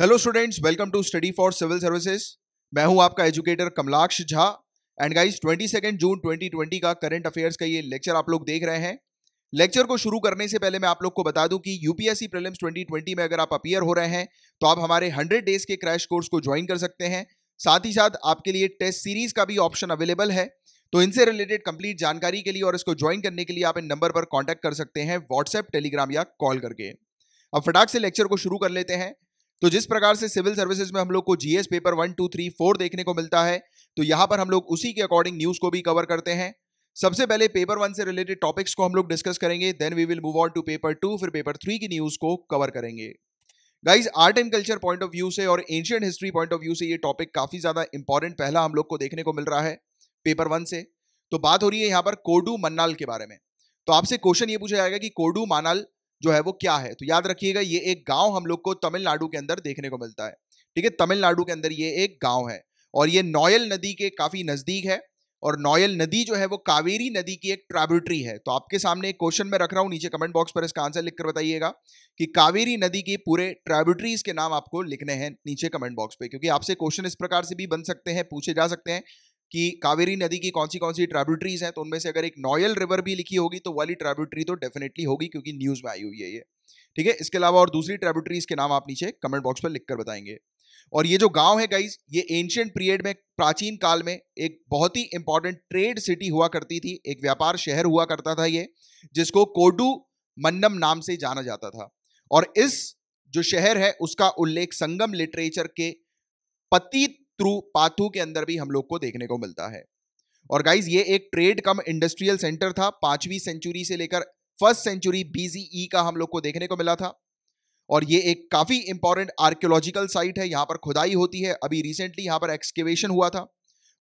hello students welcome to study for civil services मैं हूं आपका educator Kamalaksh Jha and guys second June 2020 का current affairs का ये लेक्चर आप लोग देख रहे हैं लेक्चर को शुरू करने से पहले मैं आप लोग को बता दूं कि यूपीएससी प्रीलिम्स 2020 में अगर आप अपियर हो रहे हैं तो आप हमारे हंड्रेड डेज के क्रैश कोर्स को ज्वाइन कर सकते हैं साथ ही साथ आपके लिए टेस्ट सीरीज का भी ऑप्शन अवेलेबल है तो इनसे रिलेटेड कंप्लीट जानकारी के लिए और इसको ज्वाइन करने के लिए आप इन नंबर पर कॉन्टैक्ट कर सकते हैं व्हाट्सएप टेलीग्राम या कॉल करके अब फटाक से लेक्चर को शुरू कर लेते हैं तो जिस प्रकार से सिविल सर्विसेज में हम लोग को GS paper one two three four देखने को मिलता है तो यहाँ पर हम लोग उसी के अकॉर्डिंग न्यूज को भी कवर करते हैं सबसे पहले पेपर वन से रिलेटेड टॉपिक्स को हम लोग डिस्कस करेंगे then we will move on to paper two फिर पेपर थ्री की न्यूज को कवर करेंगे guys art and culture point of view से और ancient history point of view से ये टॉपिक काफी ज्यादा इंपॉर्टेंट पहला हम लोग को देखने को मिल रहा है पेपर वन से तो बात हो रही है यहाँ पर कोडू मन्नाल के बारे में तो आपसे क्वेश्चन ये पूछा जाएगा कि कोडू मानाल जो है वो क्या है तो याद रखिएगा ये एक गांव हम लोग को तमिलनाडु के अंदर देखने को मिलता है ठीक है तमिलनाडु के अंदर ये एक गांव है और ये नोयल नदी के काफ़ी नज़दीक है और नोयल नदी जो है वो कावेरी नदी की एक ट्राब्यूटरी है तो आपके सामने एक क्वेश्चन में रख रहा हूँ नीचे कमेंट बॉक्स पर इसका आंसर लिखकर बताइएगा कि कावेरी नदी के पूरे ट्राब्यूटरीज के नाम आपको लिखने हैं नीचे कमेंट बॉक्स पे क्योंकि आपसे क्वेश्चन इस प्रकार से भी बन सकते हैं पूछे जा सकते हैं कि कावेरी नदी की कौन सी कौन सी ट्रेब्यूटरीज हैं तो उनमें से अगर एक नॉयल रिवर भी लिखी होगी तो वाली ट्रेब्यूटरी तो डेफिनेटली होगी क्योंकि न्यूज़ में आई हुई है ये ठीक है इसके अलावा और दूसरी ट्रेब्यूटरीज के नाम आप नीचे कमेंट बॉक्स पर लिखकर बताएंगे और ये जो गांव है गाइज ये एंशियंट पीरियड में प्राचीन काल में एक बहुत ही इंपॉर्टेंट ट्रेड सिटी हुआ करती थी एक व्यापार शहर हुआ करता था ये जिसको कोडू मन्नम नाम से जाना जाता था और इस जो शहर है उसका उल्लेख संगम लिटरेचर के पतित थ्रू पाथू के अंदर भी हम लोग को देखने को मिलता है और गाइज ये एक ट्रेड कम इंडस्ट्रियल सेंटर था पांचवी सेंचुरी से लेकर फर्स्ट सेंचुरी बीजीई का हम लोग को देखने को मिला था और ये एक काफ़ी इंपॉर्टेंट आर्कियोलॉजिकल साइट है यहां पर खुदाई होती है अभी रिसेंटली यहां पर एक्सकेवेशन हुआ था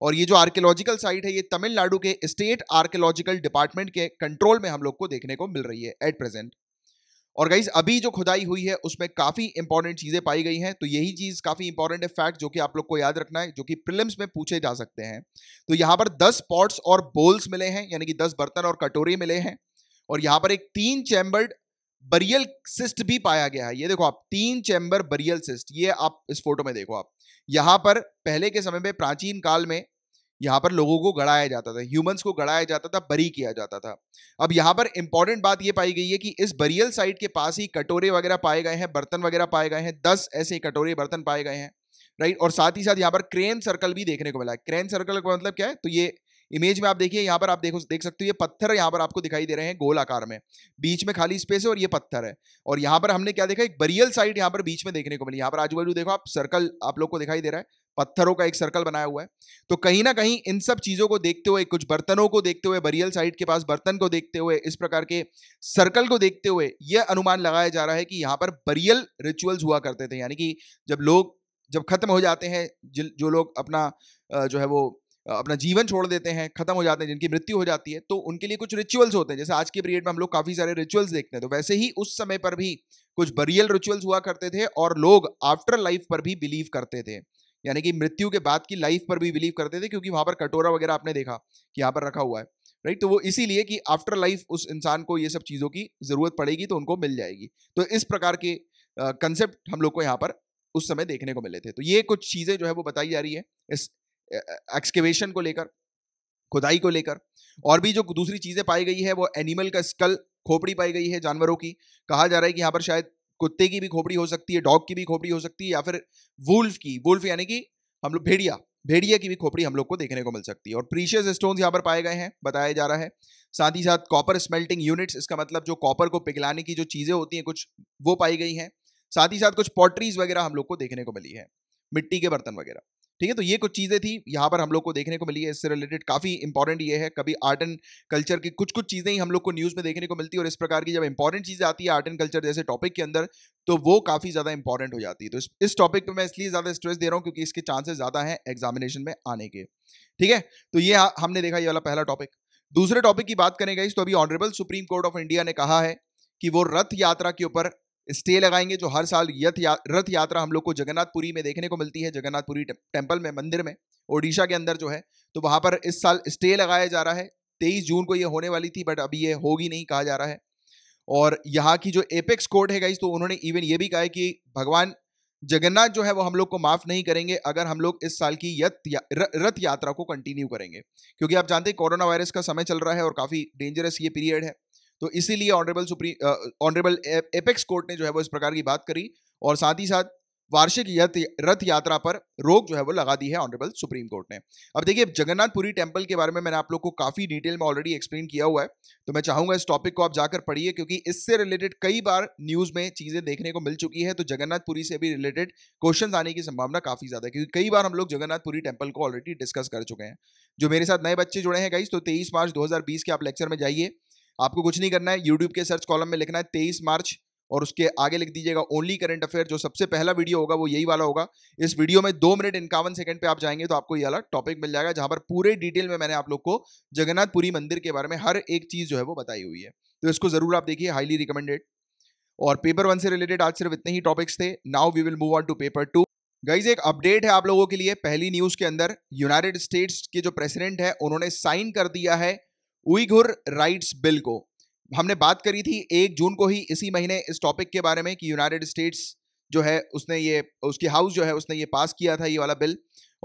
और ये जो आर्कियोलॉजिकल साइट है ये तमिलनाडु के स्टेट आर्कियोलॉजिकल डिपार्टमेंट के कंट्रोल में हम लोग को देखने को मिल रही है एट प्रेजेंट और गाइज अभी जो खुदाई हुई है उसमें काफ़ी इंपॉर्टेंट चीज़ें पाई गई हैं तो यही चीज़ काफ़ी इंपॉर्टेंट है फैक्ट जो कि आप लोग को याद रखना है जो कि प्रिलिम्स में पूछे जा सकते हैं तो यहां पर दस पॉट्स और बोल्स मिले हैं यानी कि दस बर्तन और कटोरे मिले हैं और यहां पर एक तीन चैम्बर्ड बरियल सिस्ट भी पाया गया है ये देखो आप तीन चैम्बर बरियल सिस्ट ये आप इस फोटो में देखो आप यहां पर पहले के समय में प्राचीन काल में यहाँ पर लोगों को गड़ाया जाता था ह्यूमंस को गड़ाया जाता था बरी किया जाता था अब यहाँ पर इंपॉर्टेंट बात ये पाई गई है कि इस बरियल साइट के पास ही कटोरे वगैरह पाए गए हैं बर्तन वगैरह पाए गए हैं दस ऐसे कटोरे बर्तन पाए गए हैं राइट और साथ ही साथ यहाँ पर क्रेन सर्कल भी देखने को मिला है क्रेन सर्कल का मतलब क्या है तो ये इमेज में आप देखिए यहाँ पर आप देखो देख सकते हो ये पत्थर यहाँ पर आपको दिखाई दे रहे हैं गोल आकार में बीच में खाली स्पेस है और ये पत्थर है और यहाँ पर हमने क्या देखा एक बरियल साइट यहाँ पर बीच में देखने को मिली यहाँ पर आजू बाजू देखो आप सर्कल आप लोग को दिखाई दे रहा है पत्थरों का एक सर्कल बनाया हुआ है तो कहीं ना कहीं इन सब चीज़ों को देखते हुए कुछ बर्तनों को देखते हुए बरियल साइट के पास बर्तन को देखते हुए इस प्रकार के सर्कल को देखते हुए यह अनुमान लगाया जा रहा है कि यहाँ पर बरियल रिचुअल्स हुआ करते थे यानी कि जब लोग जब खत्म हो जाते हैं जो लोग अपना जो है वो अपना जीवन छोड़ देते हैं खत्म हो जाते हैं जिनकी मृत्यु हो जाती है तो उनके लिए कुछ रिचुअल्स होते हैं जैसे आज के पीरियड में हम लोग काफ़ी सारे रिचुअल्स देखते हैं तो वैसे ही उस समय पर भी कुछ बरियल रिचुअल्स हुआ करते थे और लोग आफ्टर लाइफ पर भी बिलीव करते थे यानी कि मृत्यु के बाद की लाइफ पर भी बिलीव करते थे क्योंकि वहाँ पर कटोरा वगैरह आपने देखा कि यहाँ पर रखा हुआ है राइट तो वो इसीलिए कि आफ्टर लाइफ उस इंसान को ये सब चीज़ों की ज़रूरत पड़ेगी तो उनको मिल जाएगी तो इस प्रकार के कंसेप्ट हम लोग को यहाँ पर उस समय देखने को मिले थे तो ये कुछ चीज़ें जो है वो बताई जा रही है इस एक्सकेवेशन को लेकर खुदाई को लेकर और भी जो दूसरी चीज़ें पाई गई है वो एनिमल का स्कल खोपड़ी पाई गई है जानवरों की कहा जा रहा है कि यहाँ पर शायद कुत्ते की भी खोपड़ी हो सकती है डॉग की भी खोपड़ी हो सकती है या फिर वुल्फ की वुल्फ यानी कि हम लोग भेड़िया भेड़िया की भी खोपड़ी हम लोग को देखने को मिल सकती है और प्रीशियस स्टोन्स यहाँ पर पाए गए हैं बताया जा रहा है साथ ही साथ कॉपर स्मेल्टिंग यूनिट्स इसका मतलब जो कॉपर को पिघलाने की जो चीज़ें होती हैं कुछ वो पाई गई हैं साथ ही साथ कुछ पॉटरीज वगैरह हम लोग को देखने को मिली है मिट्टी के बर्तन वगैरह ठीक है तो ये कुछ चीज़ें थी यहाँ पर हम लोग को देखने को मिली है इससे रिलेटेड काफ़ी इंपॉर्टेंट ये है कभी आर्ट एंड कल्चर की कुछ कुछ चीज़ें ही हम लोग को न्यूज़ में देखने को मिलती है और इस प्रकार की जब इंपॉर्टेंट चीज़ें आती है आर्ट एंड कल्चर जैसे टॉपिक के अंदर तो वो काफ़ी ज़्यादा इंपॉर्टेंट हो जाती है तो इस टॉपिक पर मैं इसलिए ज़्यादा स्ट्रेस दे रहा हूँ क्योंकि इसके चांसेस ज़्यादा हैं एग्जामिनेशन में आने के ठीक है तो ये हाँ, हमने देखा ये वाला पहला टॉपिक दूसरे टॉपिक की बात करेंगे इस तो अभी honourable supreme court of India ने कहा है कि वो रथ यात्रा के ऊपर स्टे लगाएंगे जो हर साल रथ या, रथ यात्रा हम लोग को जगन्नाथपुरी में देखने को मिलती है जगन्नाथपुरी टेम्पल में मंदिर में ओडिशा के अंदर जो है तो वहाँ पर इस साल स्टे लगाया जा रहा है तेईस जून को ये होने वाली थी बट अभी ये होगी नहीं कहा जा रहा है और यहाँ की जो एपेक्स कोर्ट है गाइज तो उन्होंने इवन ये भी कहा है कि भगवान जगन्नाथ जो है वो हम लोग को माफ़ नहीं करेंगे अगर हम लोग इस साल की यथ या, रथ यात्रा को कंटिन्यू करेंगे क्योंकि आप जानते हैं कोरोना वायरस का समय चल रहा है और काफ़ी डेंजरस ये पीरियड है तो इसीलिए honourable supreme honourable apex court ने जो है वो इस प्रकार की बात करी और साथ ही साथ वार्षिक रथ यात्रा पर रोक जो है वो लगा दी है ऑनरेबल सुप्रीम कोर्ट ने अब देखिए जगन्नाथपुरी टेम्पल के बारे में मैंने आप लोग को काफ़ी डिटेल में ऑलरेडी एक्सप्लेन किया हुआ है तो मैं चाहूँगा इस टॉपिक को आप जाकर पढ़िए क्योंकि इससे रिलेटेड कई बार न्यूज़ में चीज़ें देखने को मिल चुकी है तो जगन्नाथपुरी से भी रिलेटेड क्वेश्चन आने की संभावना काफ़ी ज़्यादा है क्योंकि कई बार हम लोग जगन्नाथपुरी टेम्पल को ऑलरेडी डिस्कस कर चुके हैं जो मेरे साथ नए बच्चे जुड़े हैं गाइस तो तेईस मार्च दो के आप लेक्चर में जाइए आपको कुछ नहीं करना है यूट्यूब के सर्च कॉलम में लिखना है तेईस मार्च और उसके आगे लिख दीजिएगा ओनली करंट अफेयर जो सबसे पहला वीडियो होगा वो यही वाला होगा इस वीडियो में दो मिनट इक्यावन सेकंड पे आप जाएंगे तो आपको ये वाला टॉपिक मिल जाएगा जहां पर पूरे डिटेल में मैंने आप लोग को जगन्नाथपुरी मंदिर के बारे में हर एक चीज़ जो है वो बताई हुई है तो इसको ज़रूर आप देखिए हाईली रिकमेंडेड और पेपर वन से रिलेटेड आज सिर्फ इतने ही टॉपिक्स थे now we will move on to paper two guys एक अपडेट है आप लोगों के लिए पहली न्यूज़ के अंदर यूनाइटेड स्टेट्स के जो प्रेसिडेंट है उन्होंने साइन कर दिया है उइघुर राइट्स बिल को हमने बात करी थी एक जून को ही इसी महीने इस टॉपिक के बारे में कि यूनाइटेड स्टेट्स जो है उसने ये उसकी हाउस जो है उसने ये पास किया था ये वाला बिल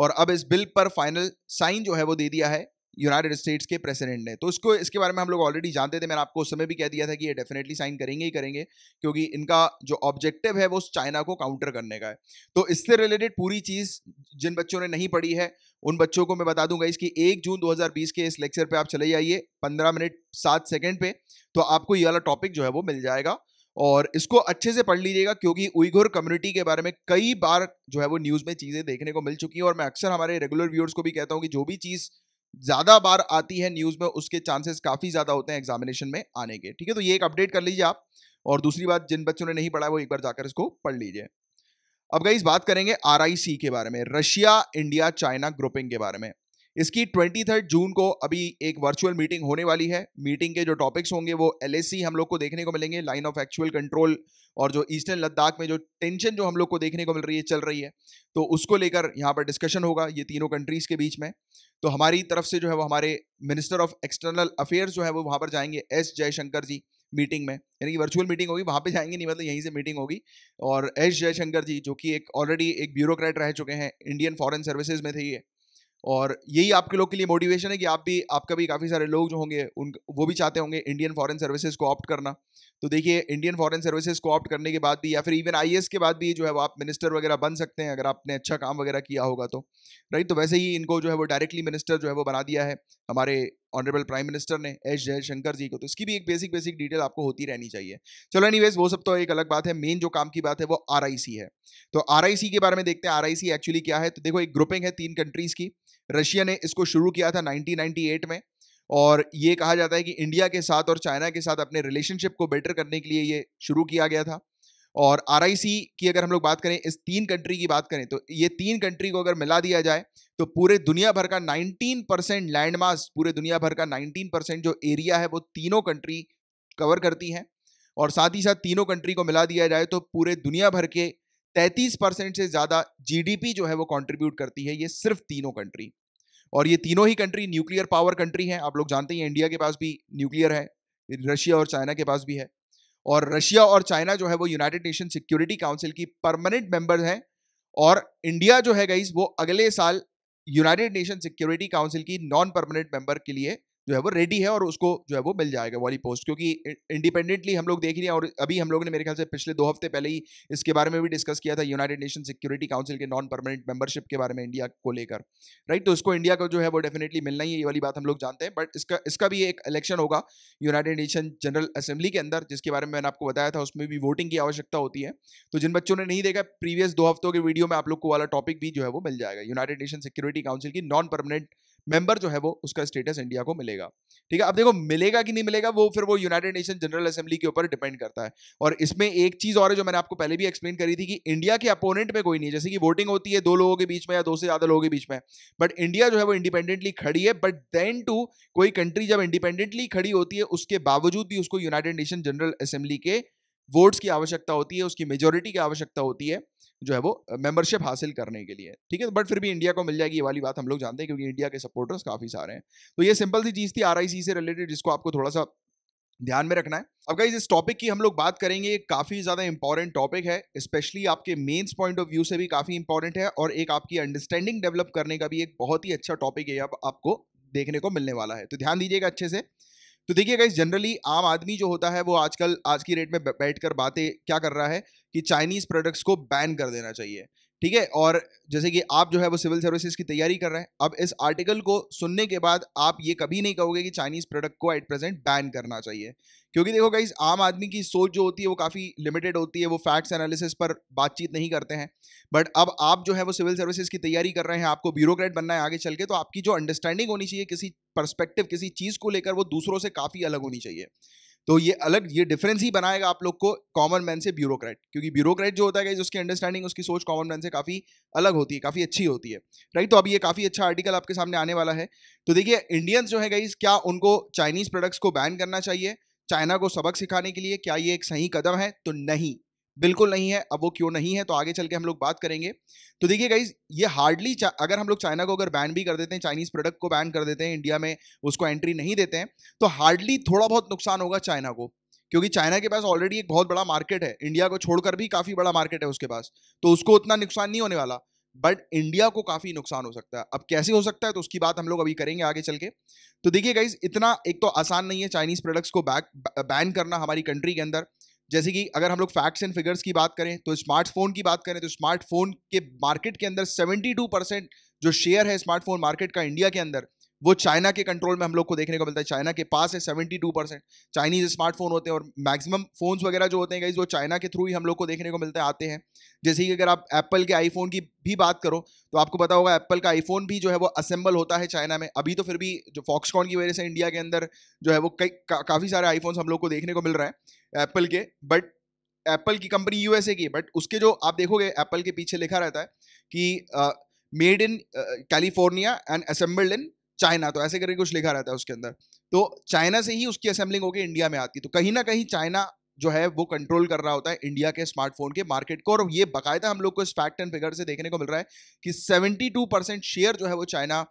और अब इस बिल पर फाइनल साइन जो है वो दे दिया है यूनाइटेड स्टेट्स के प्रेसिडेंट ने तो इसको इसके बारे में हम लोग ऑलरेडी जानते थे मैंने आपको उस समय भी कह दिया था कि ये डेफिनेटली साइन करेंगे ही करेंगे क्योंकि इनका जो ऑब्जेक्टिव है वो चाइना को काउंटर करने का है तो इससे रिलेटेड पूरी चीज़ जिन बच्चों ने नहीं पढ़ी है उन बच्चों को मैं बता दूंगा इसकी एक जून दो के इस लेक्चर पर आप चले जाइए पंद्रह मिनट सात सेकेंड पर तो आपको ये वाला टॉपिक जो है वो मिल जाएगा और इसको अच्छे से पढ़ लीजिएगा क्योंकि उइघुर कम्युनिटी के बारे में कई बार जो है वो न्यूज़ में चीज़ें देखने को मिल चुकी हैं और मैं अक्सर हमारे रेगुलर व्यूअर्स को भी कहता हूँ कि जो भी चीज़ ज़्यादा बार आती है न्यूज़ में उसके चांसेस काफ़ी ज़्यादा होते हैं एग्जामिनेशन में आने के ठीक है तो ये एक अपडेट कर लीजिए आप और दूसरी बात जिन बच्चों ने नहीं पढ़ा वो एक बार जाकर इसको पढ़ लीजिए अब गई बात करेंगे आर के बारे में रशिया इंडिया चाइना ग्रुपिंग के बारे में इसकी ट्वेंटी थर्ड जून को अभी एक वर्चुअल मीटिंग होने वाली है मीटिंग के जो टॉपिक्स होंगे वो एल हम लोग को देखने को मिलेंगे लाइन ऑफ एक्चुअल कंट्रोल और जो ईस्टर्न लद्दाख में जो टेंशन जो हम लोग को देखने को मिल रही है चल रही है तो उसको लेकर यहाँ पर डिस्कशन होगा ये तीनों कंट्रीज़ के बीच में तो हमारी तरफ से जो है वो हमारे मिनिस्टर ऑफ एक्सटर्नल अफेयर्स जो है वो वहाँ पर जाएंगे एस जयशंकर जी मीटिंग में यानी कि वर्चुअल मीटिंग होगी वहाँ पे जाएंगे नहीं मतलब यहीं से मीटिंग होगी और एस जयशंकर जी जो कि एक ऑलरेडी एक ब्यूरोक्रेट रह चुके हैं इंडियन फॉरेन सर्विसेज में थे ये और यही आपके लोग के लिए मोटिवेशन है कि आप भी आपका भी काफ़ी सारे लोग जो होंगे उन वो भी चाहते होंगे इंडियन फॉरेन सर्विसेज को ऑप्ट करना तो देखिए इंडियन फॉरेन सर्विसेज को ऑप्ट करने के बाद भी या फिर इवन आई के बाद भी जो है वो आप मिनिस्टर वगैरह बन सकते हैं अगर आपने अच्छा काम वगैरह किया होगा तो राइट तो वैसे ही इनको जो है वो डायरेक्टली मिनिस्टर जो है वो बना दिया है हमारे ऑनरेबल प्राइम मिनिस्टर ने एस जयशंकर जी को तो इसकी भी एक बेसिक बेसिक डिटेल आपको होती रहनी चाहिए चलो एनी वो सब तो एक अलग बात है मेन जो काम की बात है वो आर है तो आर के बारे में देखते हैं आर एक्चुअली क्या है तो देखो एक ग्रुपिंग है तीन कंट्रीज़ की रशिया ने इसको शुरू किया था नाइनटीन में और ये कहा जाता है कि इंडिया के साथ और चाइना के साथ अपने रिलेशनशिप को बेटर करने के लिए ये शुरू किया गया था और आर की अगर हम लोग बात करें इस तीन कंट्री की बात करें तो ये तीन कंट्री को अगर मिला दिया जाए तो पूरे दुनिया भर का 19 परसेंट लैंड मास पूरे दुनिया भर का 19 परसेंट जो एरिया है वो तीनों कंट्री कवर करती हैं और साथ ही साथ तीनों कंट्री को मिला दिया जाए तो पूरे दुनिया भर के तैंतीस परसेंट से ज़्यादा जी जो है वो कॉन्ट्रीब्यूट करती है ये सिर्फ तीनों कंट्री और ये तीनों ही कंट्री न्यूक्लियर पावर कंट्री हैं आप लोग जानते हैं इंडिया के पास भी न्यूक्लियर है रशिया और चाइना के पास भी है और रशिया और चाइना जो है वो यूनाइटेड नेशन सिक्योरिटी काउंसिल की परमानेंट मेंबर हैं और इंडिया जो है गईस वो अगले साल यूनाइटेड नेशन सिक्योरिटी काउंसिल की नॉन परमानेंट मेंबर के लिए जो है वो रेडी है और उसको जो है वो मिल जाएगा वाली पोस्ट क्योंकि इंडिपेंडेंटली हम लोग देख रहे हैं और अभी हम लोगों ने मेरे ख्याल से पिछले दो हफ्ते पहले ही इसके बारे में भी डिस्कस किया था यूनाइटेड नेशन सिक्योरिटी काउंसिल के नॉन परमानेंट मेंबरशिप के बारे में इंडिया को लेकर राइट तो उसको इंडिया को जो है वो डेफिनेटली मिलना ही है ये वाली बात हम लोग जानते हैं बट इसका इसका भी एक इलेक्शन होगा यूनाइटेड नेशन जनरल असेंबली के अंदर जिसके बारे में मैंने आपको बताया था उसमें भी वोटिंग की आवश्यकता होती है तो जिन बच्चों ने नहीं देखा प्रीवियस दो हफ्तों के वीडियो में आप लोग को वाला टॉपिक भी जो है वो मिल जाएगा यूनाइटेड नेशन सिक्योरिटी काउंसिल की नॉन परमानेंट मेंबर जो है वो उसका स्टेटस इंडिया को मिलेगा ठीक है अब देखो मिलेगा कि नहीं मिलेगा वो फिर वो यूनाइटेड नेशन जनरल असेंबली के ऊपर डिपेंड करता है और इसमें एक चीज़ और है जो मैंने आपको पहले भी एक्सप्लेन करी थी कि इंडिया के अपोनेंट में कोई नहीं है जैसे कि वोटिंग होती है दो लोगों के बीच में या दो से ज़्यादा लोगों के बीच में बट इंडिया जो है वो इंडिपेंडेंटली खड़ी है बट देन टू कोई कंट्री जब इंडिपेंडेंटली खड़ी होती है उसके बावजूद भी उसको यूनाइटेड नेशन जनरल असेंबली के वोट्स की आवश्यकता होती है उसकी मेजोरिटी की आवश्यकता होती है जो है वो मेंबरशिप हासिल करने के लिए ठीक है बट फिर भी इंडिया को मिल जाएगी ये वाली बात हम लोग जानते हैं क्योंकि इंडिया के सपोर्टर्स काफ़ी सारे हैं तो ये सिंपल सी चीज़ थी आर से रिलेटेड जिसको आपको थोड़ा सा ध्यान में रखना है अब गाइज इस टॉपिक की हम लोग बात करेंगे ये काफ़ी ज़्यादा इंपॉर्टेंट टॉपिक है स्पेशली आपके मेंस पॉइंट ऑफ व्यू से भी काफ़ी इंपॉर्टेंट है और एक आपकी अंडरस्टैंडिंग डेवलप करने का भी एक बहुत ही अच्छा टॉपिक है अब आपको देखने को मिलने वाला है तो ध्यान दीजिएगा अच्छे से तो देखिए गाइज जनरली आम आदमी जो होता है वो आजकल आज की रेट में बैठ कर बातें क्या कर रहा है कि चाइनीज़ प्रोडक्ट्स को बैन कर देना चाहिए ठीक है और जैसे कि आप जो है वो सिविल सर्विसेज की तैयारी कर रहे हैं अब इस आर्टिकल को सुनने के बाद आप ये कभी नहीं कहोगे कि चाइनीज़ प्रोडक्ट को एट प्रेजेंट बैन करना चाहिए क्योंकि देखो गाइज आम आदमी की सोच जो होती है वो काफ़ी लिमिटेड होती है वो फैक्ट्स एनालिसिस पर बातचीत नहीं करते हैं बट अब आप जो है वो सिविल सर्विसेज की तैयारी कर रहे हैं आपको ब्यूरोक्रेट बनना है आगे चल के तो आपकी जो अंडरस्टैंडिंग होनी चाहिए किसी परस्पेक्टिव किसी चीज़ को लेकर वो दूसरों से काफ़ी अलग होनी चाहिए तो ये अलग ये डिफरेंस ही बनाएगा आप लोग को कॉमन मैन से ब्यूरोक्रेट क्योंकि ब्यूरोक्रेट जो होता है उसकी अंडरस्टैंडिंग उसकी सोच कॉमन मैन से काफ़ी अलग होती है काफ़ी अच्छी होती है राइट तो अब ये काफ़ी अच्छा आर्टिकल आपके सामने आने वाला है तो देखिए इंडियंस जो है गाइज क्या उनको चाइनीज़ प्रोडक्ट्स को बैन करना चाहिए चाइना को सबक सिखाने के लिए क्या ये एक सही कदम है तो नहीं बिल्कुल नहीं है अब वो क्यों नहीं है तो आगे चल के हम लोग बात करेंगे तो देखिए गाइज ये हार्डली अगर हम लोग चाइना को अगर बैन भी कर देते हैं चाइनीज़ प्रोडक्ट को बैन कर देते हैं इंडिया में उसको एंट्री नहीं देते हैं तो हार्डली थोड़ा बहुत नुकसान होगा चाइना को क्योंकि चाइना के पास ऑलरेडी एक बहुत बड़ा मार्केट है इंडिया को छोड़कर भी काफ़ी बड़ा मार्केट है उसके पास तो उसको उतना नुकसान नहीं होने वाला बट इंडिया को काफ़ी नुकसान हो सकता है अब कैसे हो सकता है तो उसकी बात हम लोग अभी करेंगे आगे चल के तो देखिए गाइज इतना एक तो आसान नहीं है चाइनीज़ प्रोडक्ट्स को बैक बैन करना हमारी कंट्री के अंदर जैसे कि अगर हम लोग फैक्ट्स एंड फिगर्स की बात करें तो स्मार्टफोन की बात करें तो स्मार्टफोन के मार्केट के अंदर 72 परसेंट जो शेयर है स्मार्टफोन मार्केट का इंडिया के अंदर वो चाइना के कंट्रोल में हम लोग को देखने को मिलता है चाइना के पास है seventy two percent Chinese smartphone होते हैं और मैक्सिमम फोन्स वगैरह जो होते हैं गाइज वो चाइना के थ्रू ही हम लोग को देखने को मिलते है आते हैं जैसे कि अगर आप एप्पल के आईफोन की भी बात करो तो आपको पता होगा एप्पल का आईफोन भी जो है वो असेंबल होता है चाइना में अभी तो फिर भी जो फॉक्सकॉन की वजह से इंडिया के अंदर जो है वो कई का, काफ़ी सारे आईफोन्स हम लोग को देखने को मिल रहा है एप्पल के बट एप्पल की कंपनी यूएसए की बट उसके जो आप देखोगे एप्पल के पीछे लिखा रहता है कि made in California and assembled in China तो ऐसे करके कुछ लिखा रहता है उसके अंदर तो चाइना से ही उसकी असेंबलिंग होकर इंडिया में आती है तो कहीं ना कहीं चाइना जो है वो कंट्रोल कर रहा होता है इंडिया के स्मार्टफोन के मार्केट को और ये बाकायदा हम लोग को इस फैक्ट एंड फिगर से देखने को मिल रहा है कि 72 परसेंट शेयर जो है वो चाइना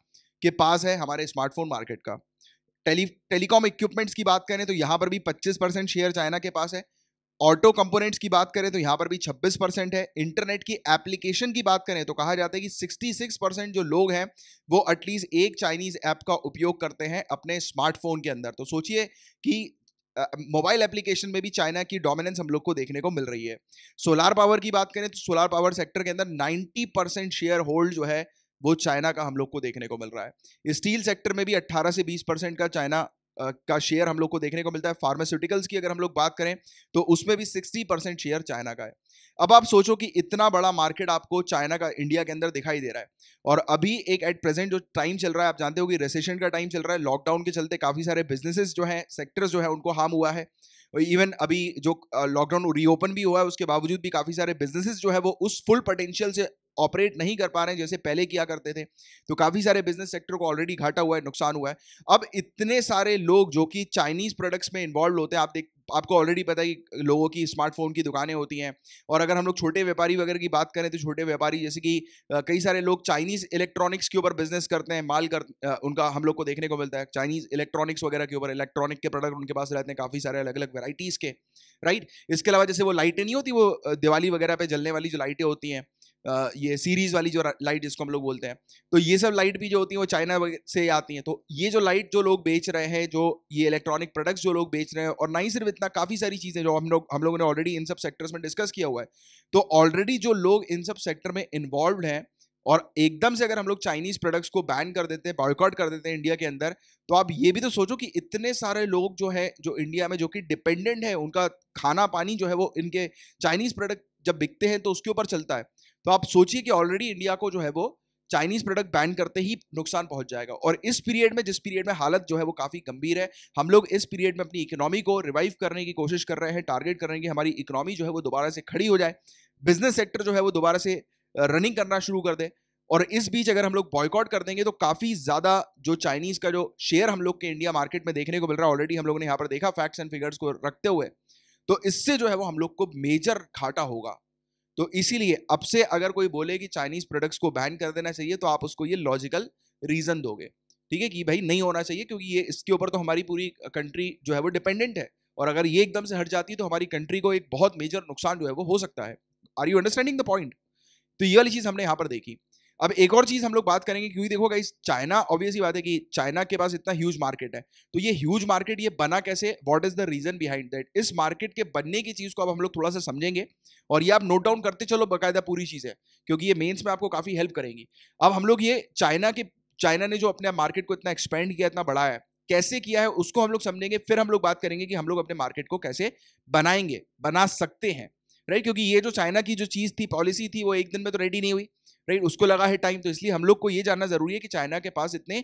के पास है हमारे स्मार्टफोन मार्केट का टेली टेलीकॉम इक्विपमेंट्स की बात करें तो यहाँ पर भी 25 परसेंट शेयर चाइना के पास है ऑटो कंपोनेंट्स की बात करें तो यहाँ पर भी 26 परसेंट है इंटरनेट की एप्लीकेशन की बात करें तो कहा जाता है कि 66 परसेंट जो लोग हैं वो एटलीस्ट एक चाइनीज़ ऐप का उपयोग करते हैं अपने स्मार्टफोन के अंदर तो सोचिए कि मोबाइल uh, एप्लीकेशन में भी चाइना की डोमिनेंस हम लोग को देखने को मिल रही है सोलार पावर की बात करें तो सोलार पावर सेक्टर के अंदर 90 परसेंट शेयर होल्ड जो है वो चाइना का हम लोग को देखने को मिल रहा है स्टील सेक्टर में भी 18 से 20 परसेंट का चाइना का शेयर हम लोग को देखने को मिलता है फार्मास्यूटिकल्स की अगर हम लोग बात करें तो उसमें भी 60 परसेंट शेयर चाइना का है अब आप सोचो कि इतना बड़ा मार्केट आपको चाइना का इंडिया के अंदर दिखाई दे रहा है और अभी एक एट प्रेजेंट जो टाइम चल रहा है आप जानते हो कि रेसेशन का टाइम चल रहा है लॉकडाउन के चलते काफ़ी सारे बिजनेसेस जो हैं सेक्टर्स जो है उनको हार्म हुआ है इवन अभी जो लॉकडाउन रीओपन भी हुआ है उसके बावजूद भी काफ़ी सारे बिजनेसेस जो है वो उस फुल पोटेंशियल से ऑपरेट नहीं कर पा रहे हैं जैसे पहले किया करते थे तो काफ़ी सारे बिजनेस सेक्टर को ऑलरेडी घाटा हुआ है नुकसान हुआ है अब इतने सारे लोग जो कि चाइनीज़ प्रोडक्ट्स में इन्वॉल्व होते हैं आप देख आपको ऑलरेडी पता है कि लोगों की स्मार्टफोन की दुकानें होती हैं और अगर हम लोग छोटे व्यापारी वगैरह की बात करें तो छोटे व्यापारी जैसे कि कई सारे लोग चाइनीज़ इलेक्ट्रॉनिक्स के ऊपर बिजनेस करते हैं माल कर उनका हम लोग को देखने को मिलता है चाइनीज़ इलेक्ट्रॉनिक्स वगैरह के ऊपर इलेक्ट्रॉनिक के प्रोडक्ट उनके पास रहते हैं काफ़ी सारे अलग अलग वेराइटीज़ के राइट इसके अलावा जैसे वो लाइटें नहीं होती वो दिवाली वगैरह पर जलने वाली जो लाइटें होती हैं ये सीरीज वाली जो लाइट जिसको हम लोग बोलते हैं तो ये सब लाइट भी जो होती है वो चाइना से आती हैं तो ये जो लाइट जो लोग बेच रहे हैं जो ये इलेक्ट्रॉनिक प्रोडक्ट्स जो लोग बेच रहे हैं और ना ही सिर्फ इतना काफ़ी सारी चीज़ें जो हम लोग हम लोगों ने ऑलरेडी इन सब सेक्टर्स में डिस्कस किया हुआ है तो ऑलरेडी जो लोग इन सब सेक्टर में इन्वॉल्व हैं और एकदम से अगर हम लोग चाइनीज प्रोडक्ट्स को बैन कर देते हैं बॉयकॉट कर देते हैं इंडिया के अंदर तो आप ये भी तो सोचो कि इतने सारे लोग जो है जो इंडिया में जो कि डिपेंडेंट है उनका खाना पानी जो है वो इनके चाइनीज प्रोडक्ट जब बिकते हैं तो उसके ऊपर चलता है तो आप सोचिए कि ऑलरेडी इंडिया को जो है वो चाइनीज प्रोडक्ट बैन करते ही नुकसान पहुंच जाएगा और इस पीरियड में जिस पीरियड में हालत जो है वो काफ़ी गंभीर है हम लोग इस पीरियड में अपनी इकोनॉमी को रिवाइव करने की कोशिश कर रहे हैं टारगेट कर रहे हैं कि हमारी इकोनॉमी जो है वो दोबारा से खड़ी हो जाए बिजनेस सेक्टर जो है वो दोबारा से रनिंग करना शुरू कर दे और इस बीच अगर हम लोग बॉयकॉट कर देंगे तो काफ़ी ज़्यादा जो चाइनीज़ का जो शेयर हम लोग के इंडिया मार्केट में देखने को मिल रहा है ऑलरेडी हम लोग ने यहाँ पर देखा फैक्ट्स एंड फिगर्स को रखते हुए तो इससे जो है वो हम लोग को मेजर घाटा होगा तो इसीलिए अब से अगर कोई बोले कि चाइनीज प्रोडक्ट्स को बैन कर देना चाहिए तो आप उसको ये लॉजिकल रीजन दोगे ठीक है कि भाई नहीं होना चाहिए क्योंकि ये इसके ऊपर तो हमारी पूरी कंट्री जो है वो डिपेंडेंट है और अगर ये एकदम से हट जाती है तो हमारी कंट्री को एक बहुत मेजर नुकसान जो है वो हो सकता है are you understanding the point तो ये वाली चीज़ हमने यहाँ पर देखी अब एक और चीज़ हम लोग बात करेंगे क्योंकि देखो गाइस चाइना ऑब्वियसली बात है कि चाइना के पास इतना ह्यूज मार्केट है तो ये ह्यूज मार्केट ये बना कैसे what is the reason behind that इस मार्केट के बनने की चीज़ को अब हम लोग थोड़ा सा समझेंगे और ये आप नोट डाउन करते चलो बाकायदा पूरी चीज़ है क्योंकि ये मेन्स में आपको काफ़ी हेल्प करेंगी अब हम लोग ये चाइना के चाइना ने जो अपने मार्केट को इतना एक्सपेंड किया इतना बढ़ाया है कैसे किया है उसको हम लोग समझेंगे फिर हम लोग बात करेंगे कि हम लोग अपने मार्केट को कैसे बनाएंगे बना सकते हैं राइट क्योंकि ये जो चाइना की जो चीज़ थी पॉलिसी थी वो एक दिन में तो रेडी नहीं हुई राइट उसको लगा है टाइम तो इसलिए हम लोग को ये जानना ज़रूरी है कि चाइना के पास इतने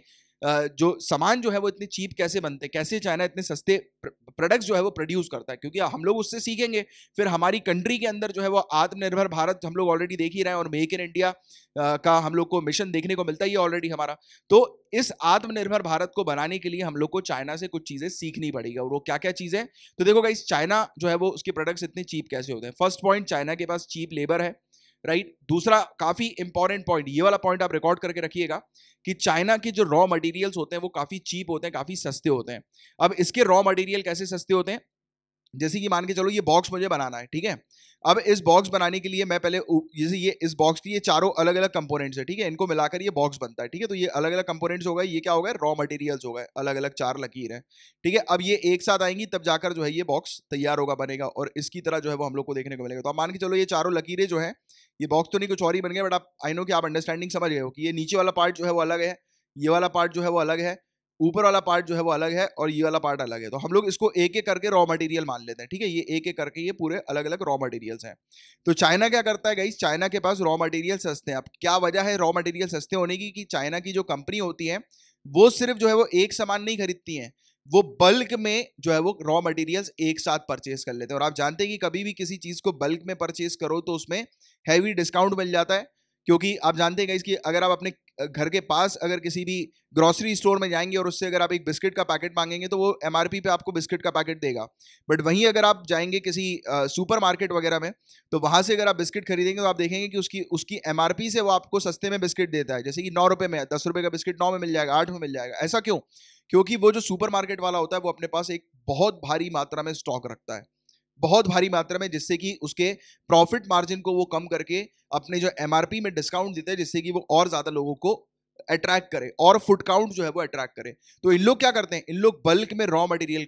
जो सामान जो है वो इतने चीप कैसे बनते हैं कैसे चाइना इतने सस्ते प्रोडक्ट्स जो है वो प्रोड्यूस करता है क्योंकि हम लोग उससे सीखेंगे फिर हमारी कंट्री के अंदर जो है वो आत्मनिर्भर भारत हम लोग ऑलरेडी देख ही रहे हैं और मेक इन इंडिया का हम लोग को मिशन देखने को मिलता ही है ऑलरेडी हमारा तो इस आत्मनिर्भर भारत को बनाने के लिए हम लोग को चाइना से कुछ चीज़ें सीखनी पड़ेगी और वो क्या क्या चीज़ें तो देखो इस चाइना जो है वो उसके प्रोडक्ट्स इतने चीप कैसे होते हैं फर्स्ट पॉइंट चाइना के पास चीप लेबर है राइट दूसरा काफ़ी इंपॉर्टेंट पॉइंट ये वाला पॉइंट आप रिकॉर्ड करके रखिएगा कि चाइना के जो रॉ मटेरियल्स होते हैं वो काफ़ी चीप होते हैं काफ़ी सस्ते होते हैं अब इसके रॉ मटेरियल कैसे सस्ते होते हैं जैसे कि मान के चलो ये बॉक्स मुझे बनाना है ठीक है अब इस बॉक्स बनाने के लिए मैं पहले जैसे ये इस बॉक्स की ये चारों अलग अलग कंपोनेंट्स है ठीक है इनको मिलाकर ये बॉक्स बनता है ठीक है तो ये अलग अलग कंपोनेंट्स होगा ये क्या होगा रॉ मटेरियल्स होगा अलग अलग चार लकीर है ठीक है अब ये एक साथ आएंगी तब जाकर जो है ये बॉक्स तैयार होगा बनेगा और इसकी तरह जो है वो हम लोग को देखने को मिलेगा तो आप मान के चलो ये चारों लकीरें जो है ये बॉक्स तो नहीं कुछ और ही बन गया बट आप आई नो कि आप अंडरस्टैंडिंग समझ गए हो कि ये नीचे वाला पार्ट जो है वो अलग है ये वाला पार्ट जो है वो अलग है ऊपर वाला पार्ट जो है वो अलग है और ये वाला पार्ट अलग है तो हम लोग इसको एक एक करके रॉ मटेरियल मान लेते हैं ठीक है ये एक एक करके ये पूरे अलग अलग रॉ मटेरियल्स हैं तो चाइना क्या करता है गाइस चाइना के पास रॉ मटेरियल सस्ते हैं अब क्या वजह है रॉ मटेरियल सस्ते होने की कि चाइना की जो कंपनी होती है वो सिर्फ जो है वो एक सामान नहीं खरीदती हैं वो बल्क में जो है वो रॉ मटेरियल्स एक साथ परचेज कर लेते हैं और आप जानते हैं कि कभी भी किसी चीज़ को बल्क में परचेज करो तो उसमें हैवी डिस्काउंट मिल जाता है क्योंकि आप जानते हैं कि अगर आप अपने घर के पास अगर किसी भी ग्रॉसरी स्टोर में जाएंगे और उससे अगर आप एक बिस्किट का पैकेट मांगेंगे तो वो एम पे आपको बिस्किट का पैकेट देगा बट वहीं अगर आप जाएंगे किसी सुपर मार्केट वगैरह में तो वहाँ से अगर आप बिस्किट खरीदेंगे तो आप देखेंगे कि उसकी उसकी एम से वो आपको सस्ते में बिस्किट देता है जैसे कि नौ रुपये में दस रुपये का बिस्किट नौ में मिल जाएगा आठ में मिल जाएगा ऐसा क्यों क्योंकि वो जो सुपर मार्केट वाला होता है वो अपने पास एक बहुत भारी मात्रा में स्टॉक रखता है बहुत भारी मात्रा में जिससे कि उसके प्रॉफिट मार्जिन को वो कम करके अपने जो एम में डिस्काउंट देते हैं जिससे कि वो और ज़्यादा लोगों को अट्रैक्ट करे और फुट काउंट जो है वो अट्रैक्ट करे तो इन लोग क्या करते हैं इन लोग बल्क में रॉ मटेरियल